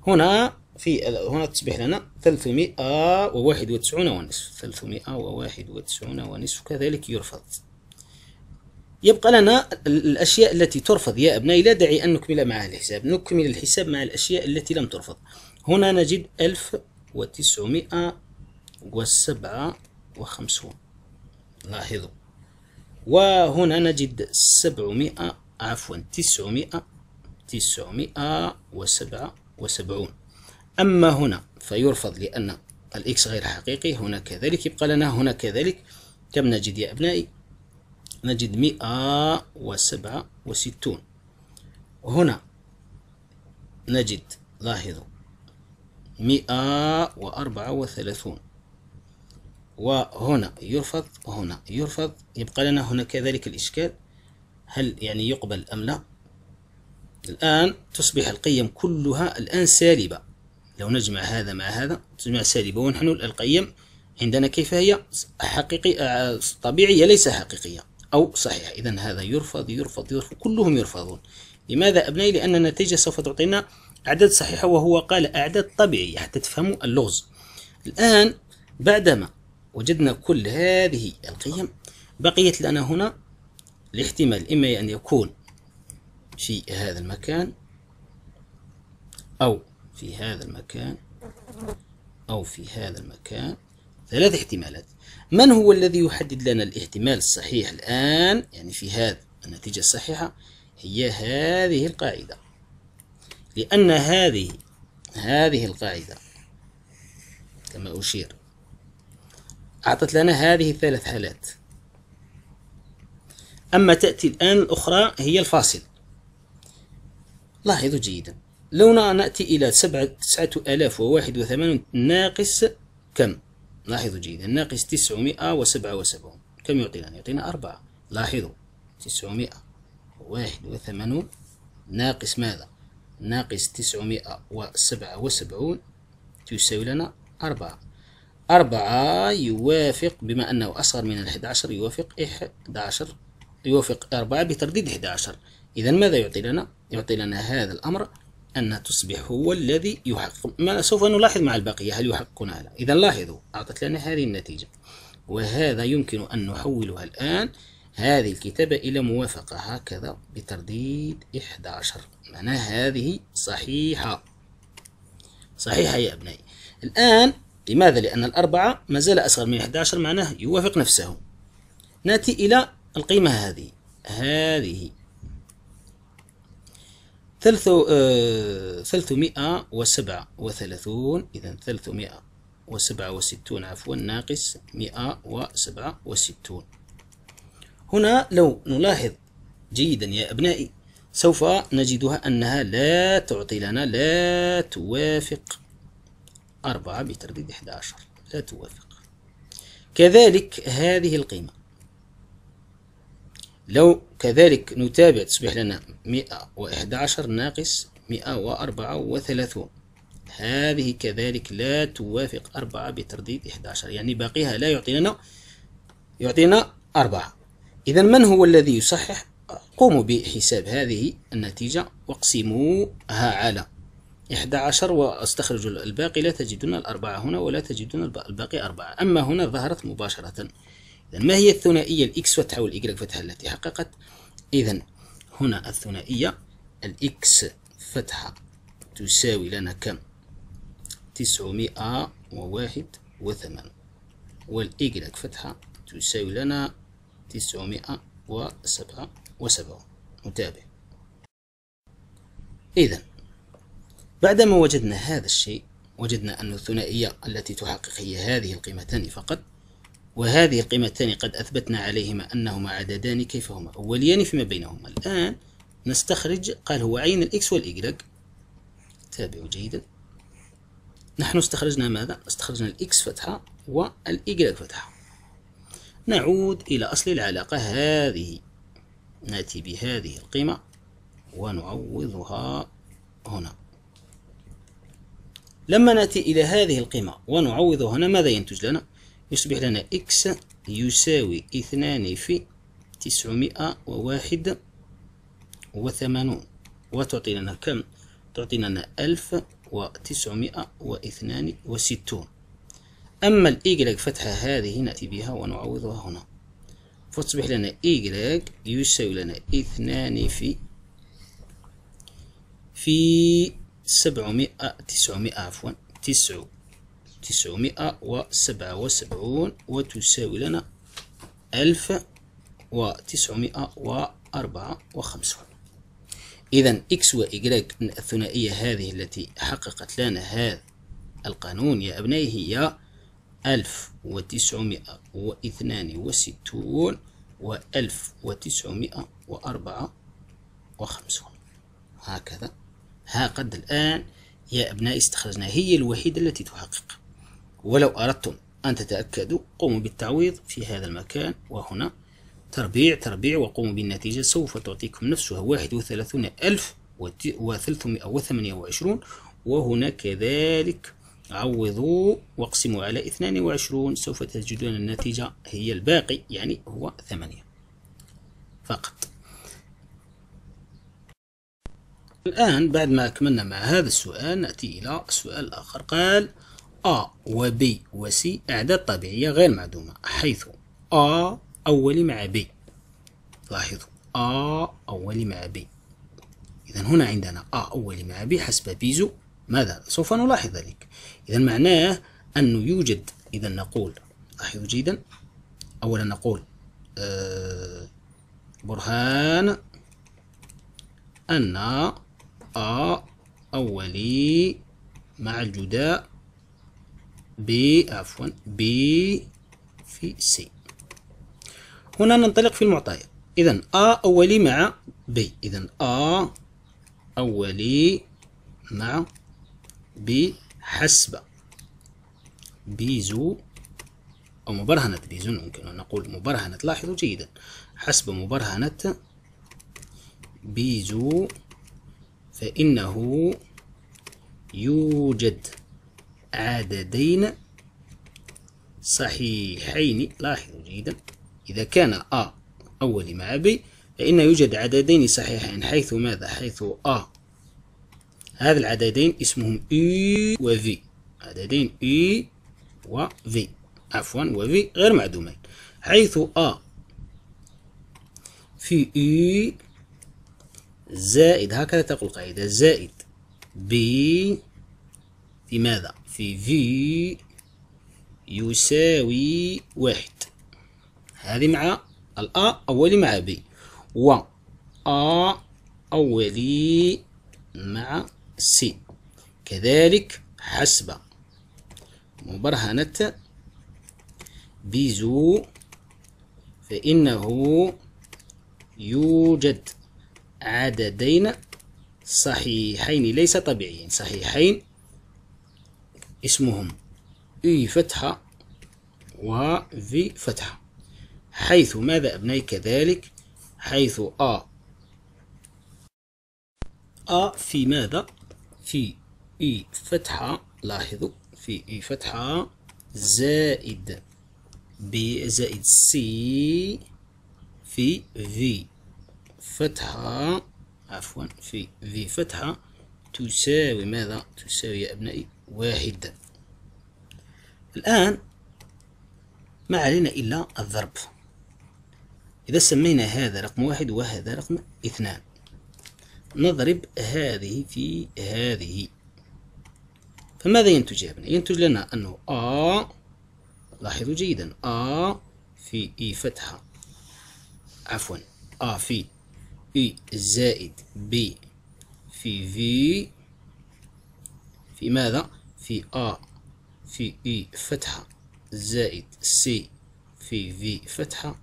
هنا في هنا تصبح لنا 391 ونصف 391 ونصف كذلك يرفض يبقى لنا الأشياء التي ترفض يا أبنائي لا داعي أن نكمل معها الحساب نكمل الحساب مع الأشياء التي لم ترفض هنا نجد 1957 لاحظوا وهنا نجد 700 عفوا تسعمائة تسعمائة وسبعة وسبعون أما هنا فيرفض لأن الإكس غير حقيقي هنا كذلك يبقى لنا هنا كذلك كم نجد يا أبنائي نجد مئة وسبعة وستون هنا نجد لاحظوا مئة وأربعة وثلاثون وهنا يرفض وهنا يرفض يبقى لنا هنا كذلك الإشكال هل يعني يقبل أم لا الآن تصبح القيم كلها الآن سالبة لو نجمع هذا مع هذا تجمع سالبة ونحن القيم عندنا كيف هي حقيقي طبيعية ليس حقيقية أو صحيح إذا هذا يرفض يرفض يرفض كلهم يرفضون لماذا أبنائي لأن النتيجة سوف تعطينا أعداد صحيحة وهو قال أعداد طبيعية حتى تفهموا اللغز الآن بعدما وجدنا كل هذه القيم بقيت لنا هنا الاحتمال إما أن يكون في هذا المكان أو في هذا المكان أو في هذا المكان ثلاث احتمالات من هو الذي يحدد لنا الاحتمال الصحيح الآن يعني في هذا النتيجة الصحيحة هي هذه القاعدة لأن هذه هذه القاعدة كما أشير أعطت لنا هذه الثلاث حالات أما تأتي الآن الأخرى هي الفاصل لاحظوا جيدا لو نأتي إلى سبعة تسعة آلاف وواحد وثمانون ناقص كم لاحظوا جيدا ناقص تسعمائة وسبعة وسبعون كم يعطينا يعطينا أربعة لاحظوا تسعمائة واحد وثمانون ناقص ماذا ناقص تسعمائة وسبعة وسبعون تساوي لنا أربعة أربعة يوافق بما أنه أصغر من الحد عشر يوافق إحدى عشر يوافق 4 بترديد 11 إذا ماذا يعطي لنا؟ يعطي لنا هذا الأمر أن تصبح هو الذي يحقق ما سوف نلاحظ مع البقية هل يحققون هذا إذا لاحظوا أعطت لنا هذه النتيجة وهذا يمكن أن نحولها الآن هذه الكتابة إلى موافقة هكذا بترديد 11 معناها هذه صحيحة صحيحة يا أبنائي الآن لماذا؟ لأن الأربعة ما زال أصغر من 11 معناه يوافق نفسه نأتي إلى القيمة هذه هذه ثلث آه، ثلثمائة وسبعة وثلاثون إذا ثلثمائة وسبعة وستون عفوا ناقص مئة وسبعة وستون هنا لو نلاحظ جيدا يا أبنائي سوف نجدها أنها لا تعطي لنا لا توافق أربعة بترديد 11 لا توافق كذلك هذه القيمة لو كذلك نتابع تصبح لنا 111 ناقص 134 هذه كذلك لا توافق 4 بترديد 11 يعني باقيها لا يعطينا يعطينا 4 إذا من هو الذي يصحح قوموا بحساب هذه النتيجة واقسموها على 11 واستخرجوا الباقي لا تجدون الأربعة هنا ولا تجدون الباقي أربعة أما هنا ظهرت مباشرة ما هي الثنائية الإكس فتحة والإيكغيك فتحة التي حققت إذا هنا الثنائية الإكس فتحة تساوي لنا كم تسعمائة وواحد وثمانون والإيكغيك فتحة تساوي لنا تسعمائة وسبعة وسبعون متابع إذا بعدما وجدنا هذا الشيء وجدنا أن الثنائية التي تحقق هي هذه القيمتان فقط وهذه القيمتان قد أثبتنا عليهما أنهما عددان كيف هما أوليان فيما بينهما الآن نستخرج قال هو عين الإكس والإيجريك تابعوا جيدا نحن استخرجنا ماذا؟ استخرجنا الإكس فتحة والإيجريك فتحة نعود إلى أصل العلاقة هذه نأتي بهذه القيمة ونعوضها هنا لما نأتي إلى هذه القيمة ونعوض هنا ماذا ينتج لنا؟ يصبح لنا إكس يساوي اثنان في تسعمائة وواحد وثمانون وتعطي لنا كم؟ تعطي لنا ألف وتسعمائة واثنان وستون أما الإيجلاج فتحة هذه نأتي بها ونعوضها هنا فتصبح لنا إيجلاج يساوي لنا اثنان في في سبعمائة تسعمائة عفوا تسع تسعمائة وسبعة وسبعون وتساوي لنا ألف وتسعمائة وأربعة وخمسون إذا إكس وإيكغيك من الثنائية هذه التي حققت لنا هذا القانون يا أبنائي هي ألف وتسعمائة واثنان وستون وألف وتسعمائة وأربعة وخمسون هكذا ها قد الآن يا أبنائي استخرجنا هي الوحيدة التي تحقق ولو أردتم أن تتأكدوا قوموا بالتعويض في هذا المكان وهنا تربيع تربيع وقوموا بالنتيجة سوف تعطيكم نفسها واحد وثلاثون ألف وثلثمائة وثمانية وعشرون وهنا كذلك عوضوا واقسموا على اثنان وعشرون سوف تجدون النتيجة هي الباقي يعني هو ثمانية فقط الآن بعد ما أكملنا مع هذا السؤال نأتي إلى سؤال آخر قال A و C أعداد طبيعية غير معدومة حيث A أولي مع B لاحظوا A أولي مع B إذا هنا عندنا A أولي مع B حسب بيزو ماذا؟ سوف نلاحظ ذلك إذا معناه أنه يوجد إذا نقول لاحظوا جيدا أولا نقول أه برهان أن أ أولي مع الجداء بي عفوا بي في سي هنا ننطلق في المعطيات إذا أ أولي مع بي إذا أ أولي مع بي حسب بيزو أو مبرهنة بيزون ممكن أن نقول مبرهنة لاحظوا جيدا حسب مبرهنة بيزو فإنه يوجد عددين صحيحين لاحظوا جيدا إذا كان A أول مع B فإن يوجد عددين صحيحين حيث ماذا؟ حيث A هذا العددين اسمهم اي e و V عددين اي e و V عفوا و V غير معدومين حيث A في اي e زائد هكذا تقول القاعدة زائد B في ماذا؟ في في يساوي واحد هذه مع الأ أولي مع بي و أ أولي مع سي كذلك حسب مبرهنة بيزو فإنه يوجد عددين صحيحين ليس طبيعيين صحيحين اسمهم إي فتحة وفي فتحة حيث ماذا أبني كذلك حيث أ أ في ماذا في إي فتحة لاحظوا في إي فتحة زائد ب زائد سي في في فتحة عفوا في في فتحة تساوي ماذا تساوي يا أبنائي واحد الآن ما علينا إلا الضرب إذا سمينا هذا رقم واحد وهذا رقم اثنان نضرب هذه في هذه فماذا ينتج يا ابني؟ ينتج لنا أنه أ لاحظوا جيدا أ في إي فتحة عفوا أ في إي زائد بي في في في ماذا؟ في أ في إي e فتحة زائد سي في في فتحة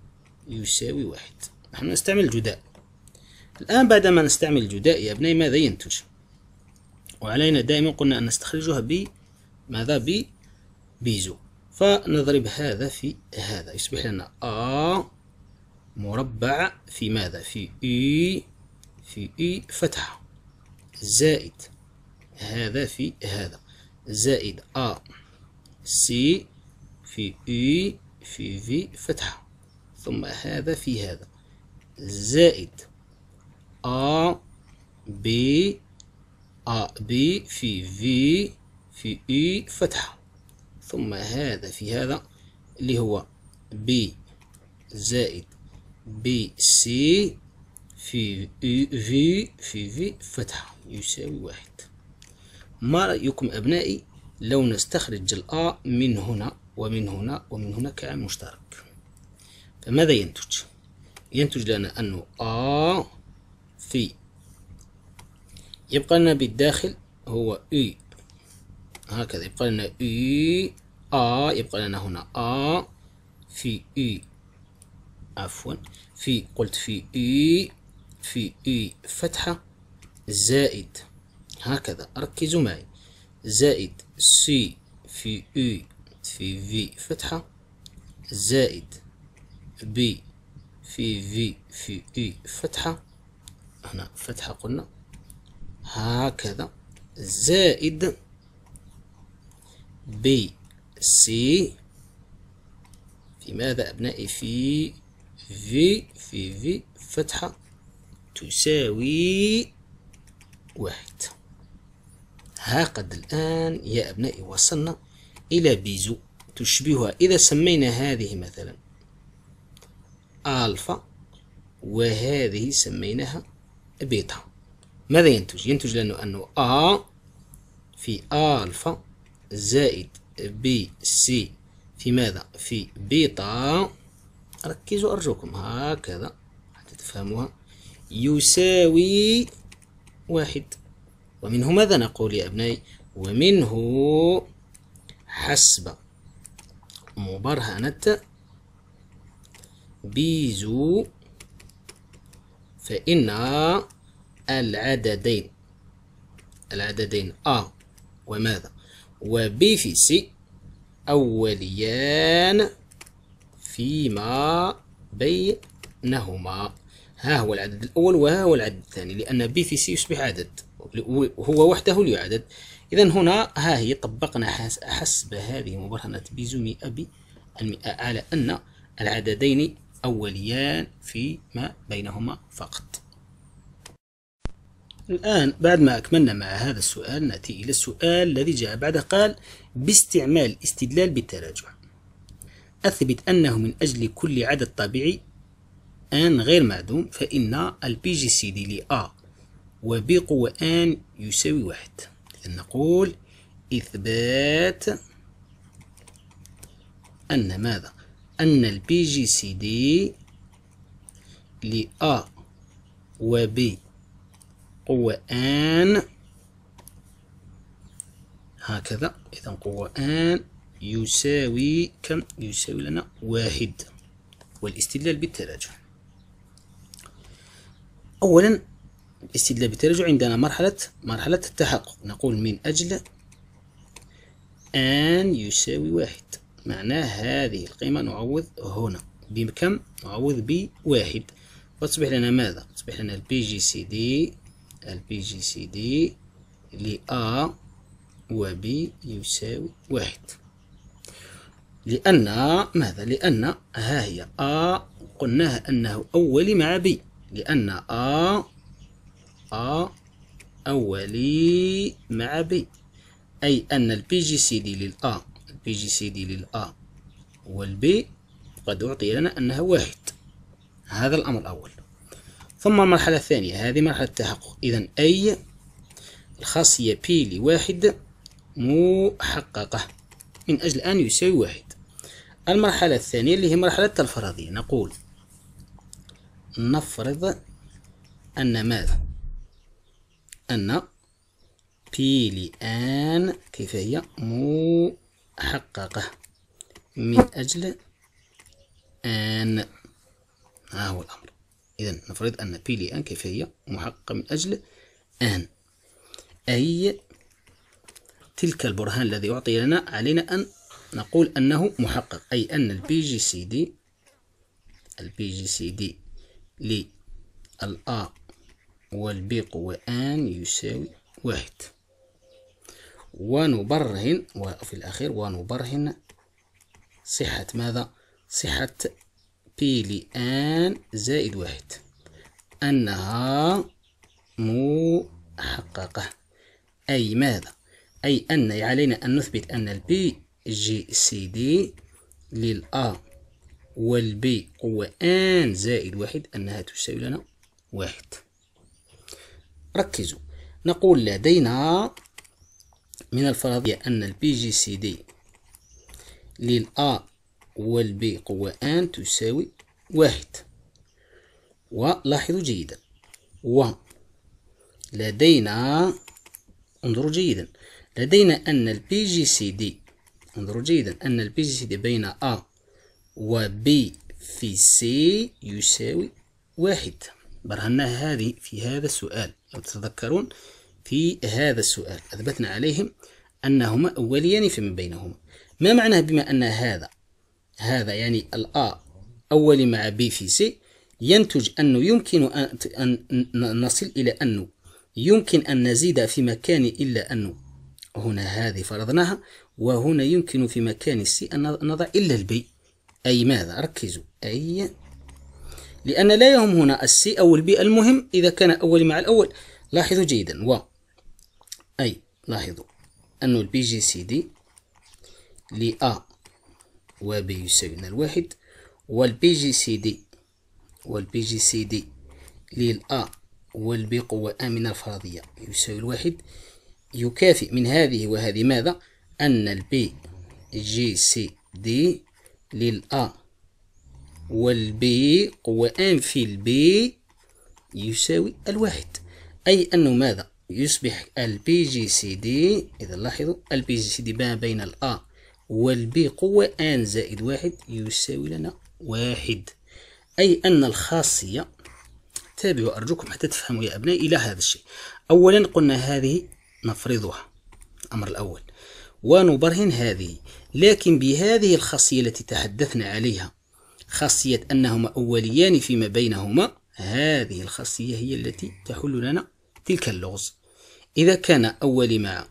يساوي واحد نحن نستعمل الجداء الآن بعدما نستعمل الجداء يا أبنائي ماذا ينتج وعلينا دائما قلنا أن نستخرجها ب ماذا ب بيزو فنضرب هذا في هذا يصبح لنا أ مربع في ماذا في إي e، في إي e فتحة زائد هذا في هذا زائد أ سي في أي في في فتحة ثم هذا في هذا زائد أ بي أ بي في في في أي فتحة ثم هذا في هذا اللي هو بي زائد بي سي في في في فتحة يساوي واحد ما رأيكم أبنائي لو نستخرج الآ من هنا ومن هنا ومن هنا كعام مشترك فماذا ينتج؟ ينتج لنا أنه آ في يبقى لنا بالداخل هو إي هكذا يبقى لنا إي آ يبقى لنا هنا آ في إي عفوا في قلت في إي في إي فتحة زائد هكذا ركزوا معي زائد سي في او في في فتحة زائد بي في في في e. اي فتحة هنا فتحة قلنا هكذا زائد بي سي في ماذا أبنائي في في في في فتحة تساوي واحد ها قد الآن يا أبنائي وصلنا إلى بيزو تشبهها إذا سمينا هذه مثلا ألفا وهذه سميناها بيتا ماذا ينتج؟ ينتج لنا أنه أ في ألفا زائد بي سي في ماذا؟ في بيتا ركزوا أرجوكم هكذا حتى تفهموها يساوي واحد ومنه ماذا نقول يا أبنائي ومنه حسب مبرهنة بيزو فإن العددين العددين أ وماذا وبي في سي أوليان فيما بينهما ها هو العدد الأول وها هو العدد الثاني لأن بي في سي يصبح عدد هو وحده ليعدد إذا هنا ها هي طبقنا حسب هذه مبرهنة بيزومي أبي المئة على أن العددين أوليان فيما بينهما فقط الآن بعد ما أكملنا مع هذا السؤال نأتي إلى السؤال الذي جاء بعد قال باستعمال الاستدلال بالتراجع أثبت أنه من أجل كل عدد طبيعي أن غير معدوم فإن البي جي سي دي لأ وبقوة آن يساوي واحد إذا نقول إثبات أن ماذا؟ أن البي جي سي دي لأ وب قوة آن هكذا إذا قوة آن يساوي كم؟ يساوي لنا واحد والاستدلال بالتراجع أولا الاستدلال بترجع عندنا مرحلة مرحلة التحقق نقول من أجل أن يساوي واحد معناه هذه القيمة نعوض هنا بكم؟ نعوض بواحد فتصبح لنا ماذا؟ تصبح لنا البي جي سي دي البي جي سي دي لأ وبي يساوي واحد لأن ماذا؟ لأن ها هي أ قلناها أنه أولي مع بي لأن أ A أولي مع B أي أن البي جي سي دي للأ البي جي سي دي للأ والبي قد أعطي لنا أنها واحد هذا الأمر الأول ثم المرحلة الثانية هذه مرحلة التحقق إذا أي الخاصية بي لواحد محققة من أجل أن يساوي واحد المرحلة الثانية اللي هي مرحلة الفرضية نقول نفرض أن ماذا أن بي لآن كيف هي محققة من أجل آن ها هو الأمر إذا نفرض أن بي لآن كيف هي محققة من أجل آن أي تلك البرهان الذي أعطي لنا علينا أن نقول أنه محقق أي أن البي جي سي دي البي جي سي دي للآ والبي قوة أن يساوي واحد ونبرهن وفي الأخير ونبرهن صحة ماذا؟ صحة بي لآن زائد واحد أنها محققة أي ماذا؟ أي أن يعني علينا أن نثبت أن البي جي سي دي للأ والبي قوة آن زائد واحد أنها تساوي لنا واحد ركزوا نقول لدينا من الفرضية أن البي جي سي دي للأ والبي قوة أن تساوي واحد ولاحظوا جيدا و لدينا انظروا جيدا لدينا أن البي جي سي دي انظروا جيدا أن البي جي سي دي بين أ وبي في سي يساوي واحد برهناها هذه في هذا السؤال لو تتذكرون في هذا السؤال أثبتنا عليهم أنهما أوليان فيما بينهما ما معنى بما أن هذا هذا يعني الأ أول مع بي في سي ينتج أنه يمكن أن نصل إلى أنه يمكن أن نزيد في مكان إلا أنه هنا هذه فرضناها وهنا يمكن في مكان السي أن نضع إلا البي أي ماذا ركزوا أي لأن لا يهم هنا السي أو البي المهم إذا كان أول مع الأول لاحظوا جيدا و أي لاحظوا أن البي جي سي دي لأ وبي يساوينا الواحد والبي جي سي دي والبي جي سي دي للأ والبي قوة آمنة فرضية الفرضية يساوي الواحد يكافئ من هذه وهذه ماذا أن البي جي سي دي للأ والبي قوة ان في البي يساوي الواحد أي أنه ماذا يصبح البي جي سي دي إذا لاحظوا البي جي سي دي ما بين الأ والبي قوة ان زائد واحد يساوي لنا واحد أي أن الخاصية تابعوا أرجوكم حتى تفهموا يا أبنائي إلى هذا الشيء أولا قلنا هذه نفرضها الأمر الأول ونبرهن هذه لكن بهذه الخاصية التي تحدثنا عليها خاصية أنهما أوليان فيما بينهما هذه الخاصية هي التي تحل لنا تلك اللغز إذا كان أولي مع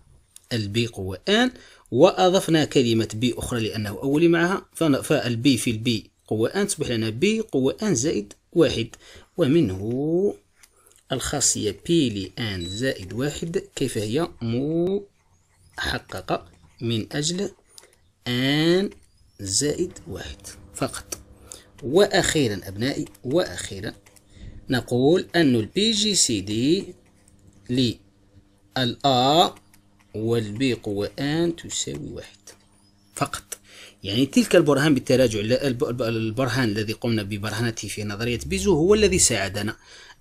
البي آن وأضفنا كلمة بي أخرى لأنه أولي معها فالبي في البي آن تصبح لنا بي آن زائد واحد ومنه الخاصية بي لآن زائد واحد كيف هي محققة من أجل آن زائد واحد فقط وأخيرا أبنائي وأخيرا نقول أن البي جي سي دي للأ والبي قوة آن تساوي واحد فقط يعني تلك البرهان بالتراجع البرهان الذي قمنا ببرهنته في نظرية بيزو هو الذي ساعدنا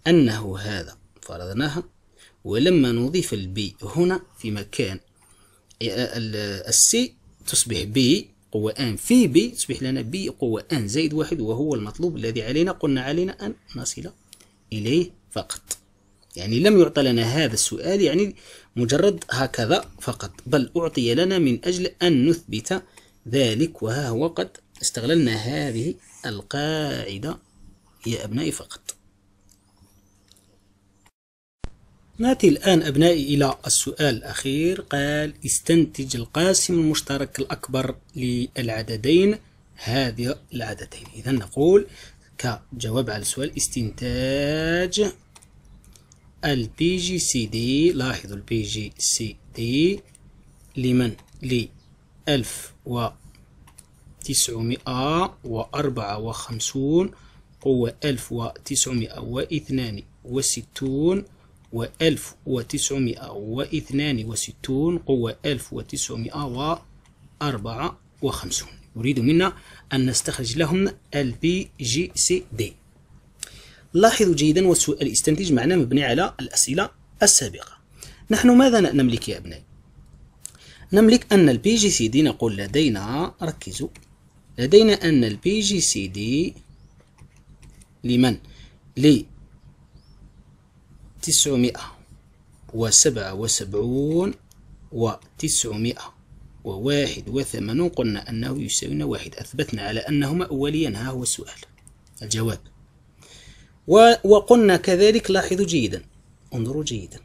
أنه هذا فرضناها ولما نضيف البي هنا في مكان السي تصبح بي قوة ان في بي تصبح لنا بي قوة ان زائد واحد وهو المطلوب الذي علينا قلنا علينا أن نصل إليه فقط يعني لم يعطى لنا هذا السؤال يعني مجرد هكذا فقط بل أعطي لنا من أجل أن نثبت ذلك وها هو قد استغللنا هذه القاعدة يا أبنائي فقط نأتي الآن أبنائي إلى السؤال الأخير قال استنتج القاسم المشترك الأكبر للعددين هذه العددين إذا نقول كجواب على السؤال استنتاج البي جي سي دي لاحظوا البي جي سي دي لمن لألف وتسعمائة وأربعة وخمسون قوة ألف وتسعمائة واثنان وستون و 1962 قوة ألف وتسعمائة يريد منا أن نستخرج لهم البي جي سي دي لاحظوا جيدا والسؤال استنتج معنا مبني على الأسئلة السابقة نحن ماذا نملك يا أبنائي؟ نملك أن البي جي سي دي نقول لدينا ركزوا لدينا أن البي جي سي دي لمن؟ لي تسعمائة وسبعة وسبعون وتسعمائة وواحد وثمانون قلنا أنه يساوينا واحد أثبتنا على أنهما أوليا ها هو السؤال الجواب و وقلنا كذلك لاحظوا جيدا انظروا جيدا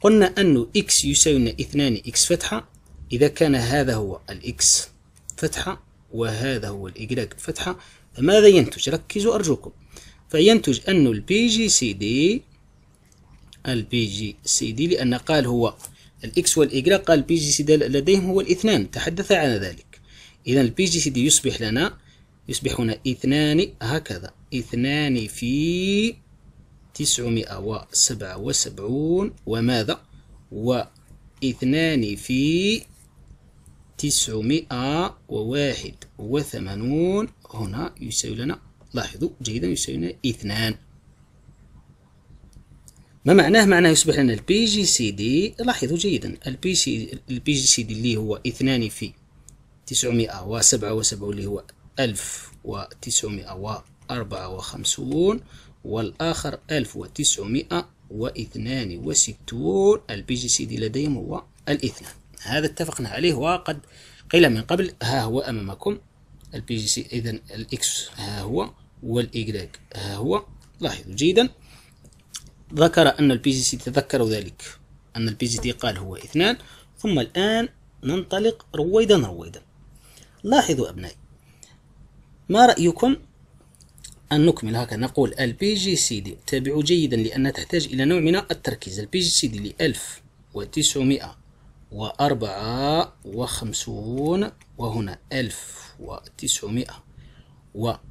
قلنا أن x يساوينا اثنان x فتحة إذا كان هذا هو الإكس فتحة وهذا هو الإجراك فتحة فماذا ينتج ركزوا أرجوكم فينتج أن البي جي سي دي البي جي سي دي لأن قال هو الإكس والاي قال البي جي سي دي لديهم هو الاثنان تحدث عن ذلك إذا البي جي سي دي يصبح لنا يصبح هنا اثنان هكذا اثنان في تسعمائة وسبعة وسبعون وماذا واثنان في تسعمائة وواحد وثمانون هنا يساوي لنا لاحظوا جيدا يساوي لنا اثنان ما معناه معناه يصبح لنا البي جي سي دي لاحظوا جيدا البي سي البي جي سي دي اللي هو اثنان في تسعمائة وسبعة وسبعون اللي هو ألف وتسعمائة وأربعة وخمسون والآخر ألف وتسعمائة واثنان وستون البي جي سي دي لديهم هو الاثنان هذا اتفقنا عليه وقد قيل من قبل ها هو أمامكم البي جي سي إذا الإكس ها هو والايجريك ها هو لاحظوا جيدا ذكر أن البي جي سي تذكر ذلك أن البي جي سي قال هو اثنان ثم الآن ننطلق رويدا رويدا لاحظوا أبنائي ما رأيكم أن نكمل هكذا نقول البي جي سي دي تابعوا جيدا لأن تحتاج إلى نوع من التركيز البي جي سي دي لألف وتسعمائة وأربعة وخمسون وهنا ألف وتسعمائة وخمسون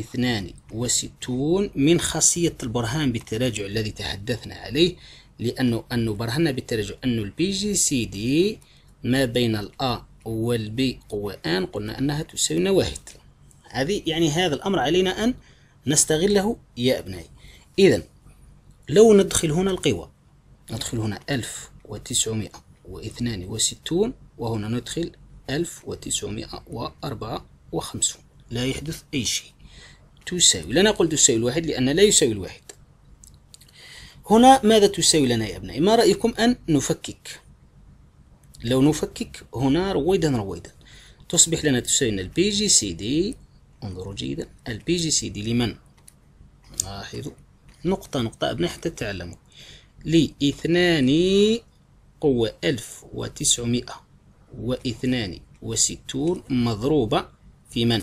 اثنان وستون من خاصية البرهان بالتراجع الذي تحدثنا عليه لأنه أنه برهنا بالتراجع أنه البي جي سي دي ما بين الأ والبي قوة آن قلنا أنها تساوي واحد هذه يعني هذا الأمر علينا أن نستغله يا أبنائي إذا لو ندخل هنا القوى ندخل هنا ألف وتسعمائة واثنان وستون وهنا ندخل ألف وتسعمائة وأربعة وخمسون لا يحدث أي شيء تساوي لنا قلت تساوي الواحد لأن لا يساوي الواحد هنا ماذا تساوي لنا يا أبنائي ما رأيكم أن نفكك لو نفكك هنا رويدا رويدا تصبح لنا تساوي لنا البي جي سي دي انظروا جيدا البي جي سي دي لمن لاحظوا نقطة نقطة أبناء حتى تعلموا لاثنان قوة ألف وتسعمائة واثنان وستون مضروبة في من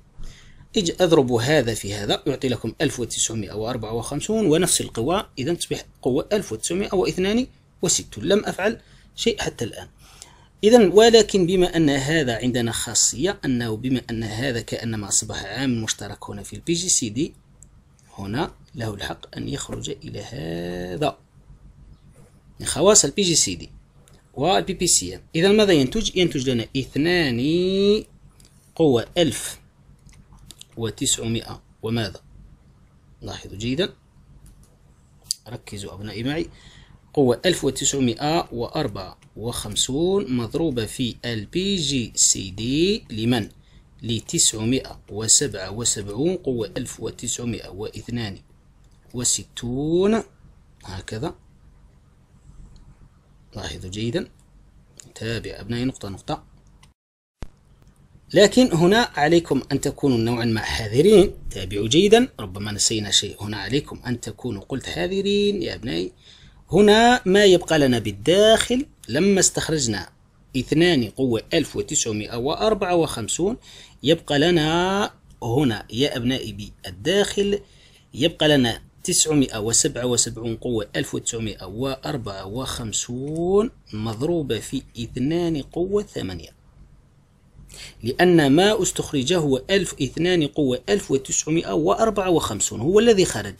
اضرب هذا في هذا يعطي لكم 1954 ونفس القوى إذا تصبح قوة 1962 لم أفعل شيء حتى الآن إذا ولكن بما أن هذا عندنا خاصية أنه بما أن هذا كأنما أصبح عامل مشترك هنا في البي جي سي دي هنا له الحق أن يخرج إلى هذا من خواص البي جي سي دي والبي بي سي إذا ماذا ينتج؟ ينتج لنا اثنان قوة ألف وتسعمائة وماذا لاحظوا جيدا ركزوا أبنائي معي قوة ألف وأربعة وخمسون مضروبة في البي جي سي دي لمن؟ وسبعة وسبعون قوة ألف واثنان وستون هكذا لاحظوا جيدا تابع أبنائي نقطة نقطة لكن هنا عليكم أن تكونوا نوعا ما حذرين تابعوا جيدا ربما نسينا شيء هنا عليكم أن تكونوا قلت حذرين يا أبنائي هنا ما يبقى لنا بالداخل لما استخرجنا اثنان قوة 1954 يبقى لنا هنا يا أبنائي بالداخل يبقى لنا 977 قوة 1954 مضروبة في اثنان قوة 8 لأن ما استخرج هو 1002 قوة 1954 هو الذي خرج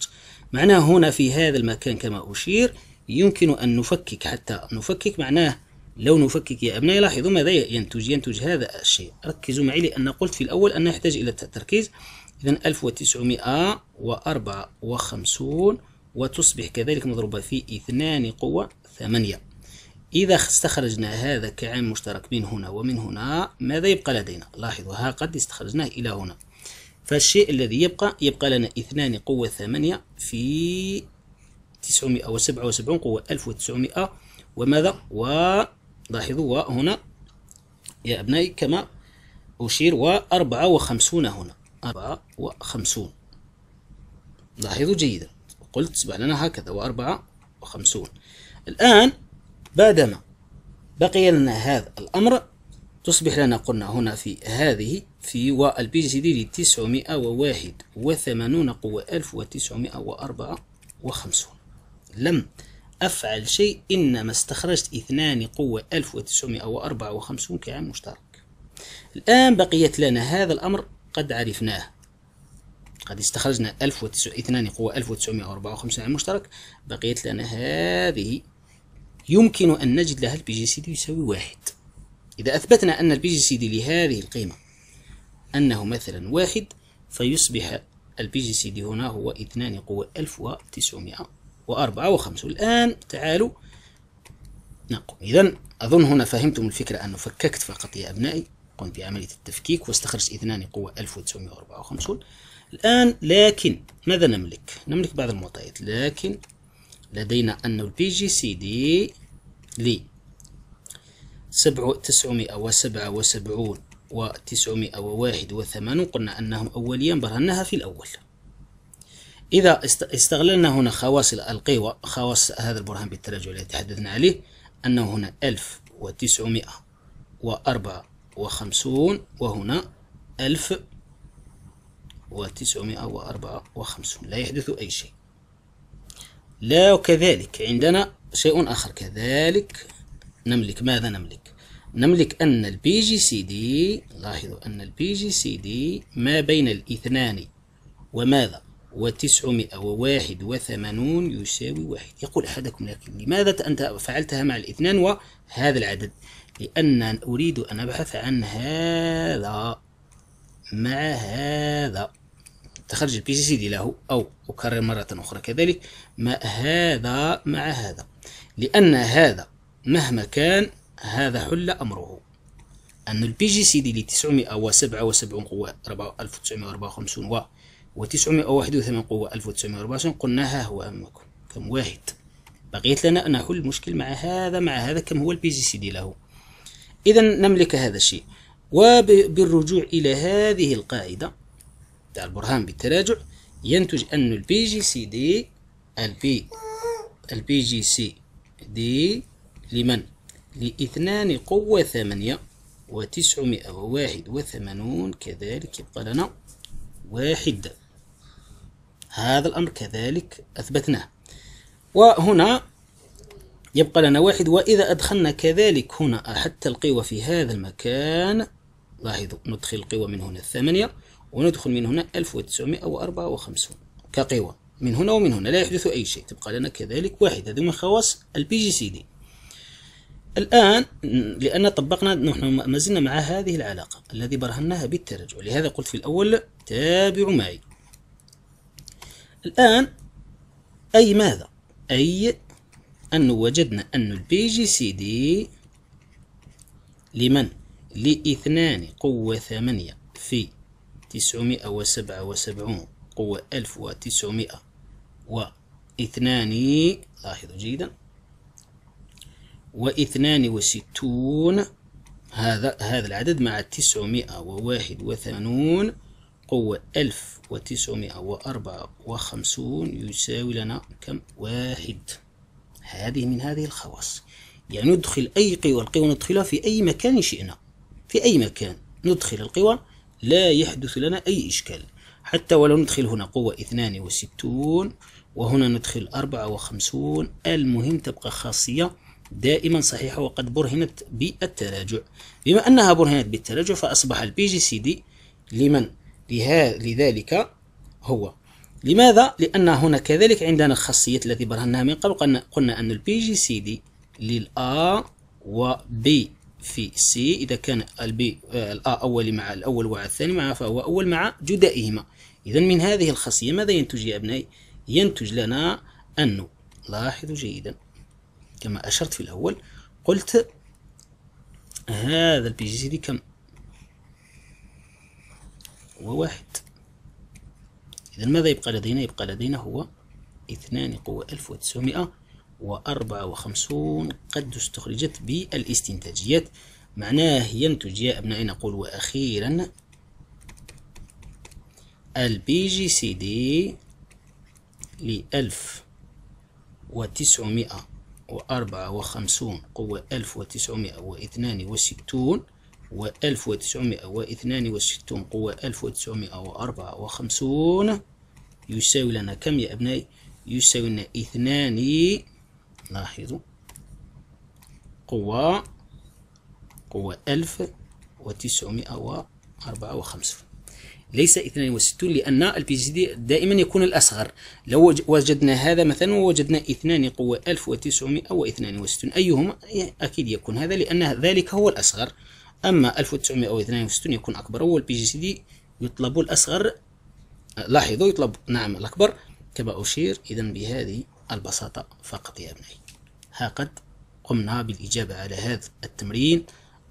معناه هنا في هذا المكان كما أشير يمكن أن نفكك حتى نفكك معناه لو نفكك يا أبنائي لاحظوا ماذا ينتج ينتج هذا الشيء ركزوا معي لأن قلت في الأول أنه يحتاج إلى التركيز إذا 1954 وتصبح كذلك مضروبة في 2 قوة 8 إذا استخرجنا هذا كعام مشترك من هنا ومن هنا ماذا يبقى لدينا؟ لاحظوا ها قد استخرجناه إلى هنا فالشيء الذي يبقى يبقى لنا اثنان قوة ثمانية في تسعمائة وسبعة وسبعون قوة ألف وتسعمائة وماذا؟ ولاحظوا وهنا يا أبنائي كما أشير وأربعة وخمسون هنا أربعة وخمسون لاحظوا جيدا قلت سبع لنا هكذا وأربعة وخمسون الآن بعدما بقي لنا هذا الأمر تصبح لنا قلنا هنا في هذه في و البي جي والبي وواحد 981 قوة 1954 لم أفعل شيء إنما استخرجت اثنان قوة 1954 كعام مشترك الآن بقيت لنا هذا الأمر قد عرفناه قد استخرجنا اثنان قوة 1954 عام مشترك بقيت لنا هذه يمكن أن نجد لها البي جي سي دي يساوي واحد إذا أثبتنا أن البي جي سي دي لهذه القيمة أنه مثلا واحد فيصبح البي جي سي دي هنا هو اثنان قوة ألف وتسعمائة وأربعة وخمسون الآن تعالوا نقوم إذا أظن هنا فهمتم الفكرة أنه فككت فقط يا أبنائي قمت بعملية التفكيك واستخرج اثنان قوة وخمسون الآن لكن ماذا نملك؟ نملك بعض المعطيات لكن لدينا أن البي جي سي دي ل سبع تسعمائة وسبعة وسبعون وتسعمائة وواحد وثمانون قلنا أنهم أوليا برهناها في الأول إذا استغللنا هنا خواص القوى خواص هذا البرهان بالتراجع الذي تحدثنا عليه أنه هنا ألف وتسعمائة وأربعة وخمسون وهنا ألف وتسعمائة وأربعة وخمسون لا يحدث أي شيء لا وكذلك عندنا شيء آخر كذلك نملك ماذا نملك نملك أن البي جي سي دي لاحظوا أن البي جي سي دي ما بين الاثنان وماذا وتسعمائة وواحد وثمانون يساوي واحد يقول أحدكم لكن لماذا أنت فعلتها مع الاثنان وهذا العدد لأن أريد أن أبحث عن هذا مع هذا تخرج البي سي سي دي له أو أكرر مرة أخرى كذلك ما هذا مع هذا لأن هذا مهما كان هذا حل أمره أن البي جي سي دي ل 977 قوة 1954 و و 981 قوة 1924 قلنا ها هو امكم كم واحد بقيت لنا أن نحل المشكل مع هذا مع هذا كم هو البي جي سي دي له إذا نملك هذا الشيء وبالرجوع إلى هذه القاعدة بتاع البرهان بالتراجع ينتج أن البي جي سي دي البي البي جي سي دي لمن؟ لاثنان قوة ثمانية وتسعمائة وواحد وثمانون كذلك يبقى لنا واحد هذا الأمر كذلك أثبتناه وهنا يبقى لنا واحد وإذا أدخلنا كذلك هنا حتى القوى في هذا المكان لاحظوا ندخل القوى من هنا الثمانية وندخل من هنا 1954 كقوى من هنا ومن هنا لا يحدث أي شيء تبقى لنا كذلك واحد هذه من خواص البي جي سي دي الآن لأن طبقنا نحن ما زلنا مع هذه العلاقة الذي برهناها بالترجع لهذا قلت في الأول تابعوا معي الآن أي ماذا؟ أي أن وجدنا أن البي جي سي دي لمن؟ لاثنان قوة ثمانية في تسعمائة وسبعة وسبعون قوة ألف وتسعمائة واثنان لاحظوا جيدا واثنان وستون هذا هذا العدد مع تسعمائة وواحد وثمانون قوة ألف وتسعمائة وأربعة وخمسون يساوي لنا كم واحد هذه من هذه الخواص يعني ندخل أي قوى القوى ندخلها في أي مكان شئنا في أي مكان ندخل القوى لا يحدث لنا أي إشكال حتى ولو ندخل هنا قوة 62 وهنا ندخل 54 المهم تبقى خاصية دائما صحيحة وقد برهنت بالتراجع بما أنها برهنت بالتراجع فأصبح البي جي سي دي لمن لذلك هو لماذا؟ لأن هنا كذلك عندنا الخاصية التي برهناها من قبل قلنا أن البي جي سي دي للأ وبي في سي إذا كان البي آه، الأ أولي مع الأول وع الثاني مع فهو أول مع جدائهما إذا من هذه الخاصية ماذا ينتج يا أبنائي؟ ينتج لنا أنه لاحظوا جيدا كما أشرت في الأول قلت هذا البي جي دي كم؟ هو واحد إذا ماذا يبقى لدينا؟ يبقى لدينا هو اثنان قوة ألف وتسعمائة وأربعة وخمسون قد استخرجت بالاستنتاجيات معناه ينتج يا أبنائي نقول وأخيرا البي جي سي دي لألف وتسعمائة وأربعة وخمسون قوة ألف وتسعمائة واثنان وستون وألف وتسعمائة واثنان وستون قوة ألف وتسعمائة وأربعة وخمسون يساوي لنا كم يا أبنائي؟ يساوي لنا اثنان لاحظوا قوة قوة ألف وتسعمائة وأربعة وخمسون ليس 62 لأن البي جي دي دائما يكون الأصغر لو وجدنا هذا مثلا ووجدنا اثنان قوة 1962 أيهما إيه، أكيد يكون هذا لأن ذلك هو الأصغر أما 1962 يكون أكبر والبي جي دي يطلب الأصغر لاحظوا يطلب نعم الأكبر كما أشير إذا بهذه البساطة فقط يا أبنائي ها قد قمنا بالإجابة على هذا التمرين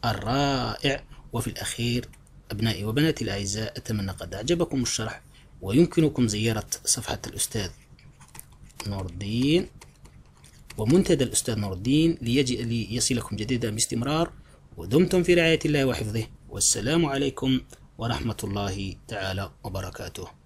الرائع وفي الأخير أبنائي وبناتي الأعزاء أتمنى قد أعجبكم الشرح ويمكنكم زيارة صفحة الأستاذ نور الدين ومنتدى الأستاذ نور الدين ليجي ليصلكم جديدا باستمرار ودمتم في رعاية الله وحفظه والسلام عليكم ورحمة الله تعالى وبركاته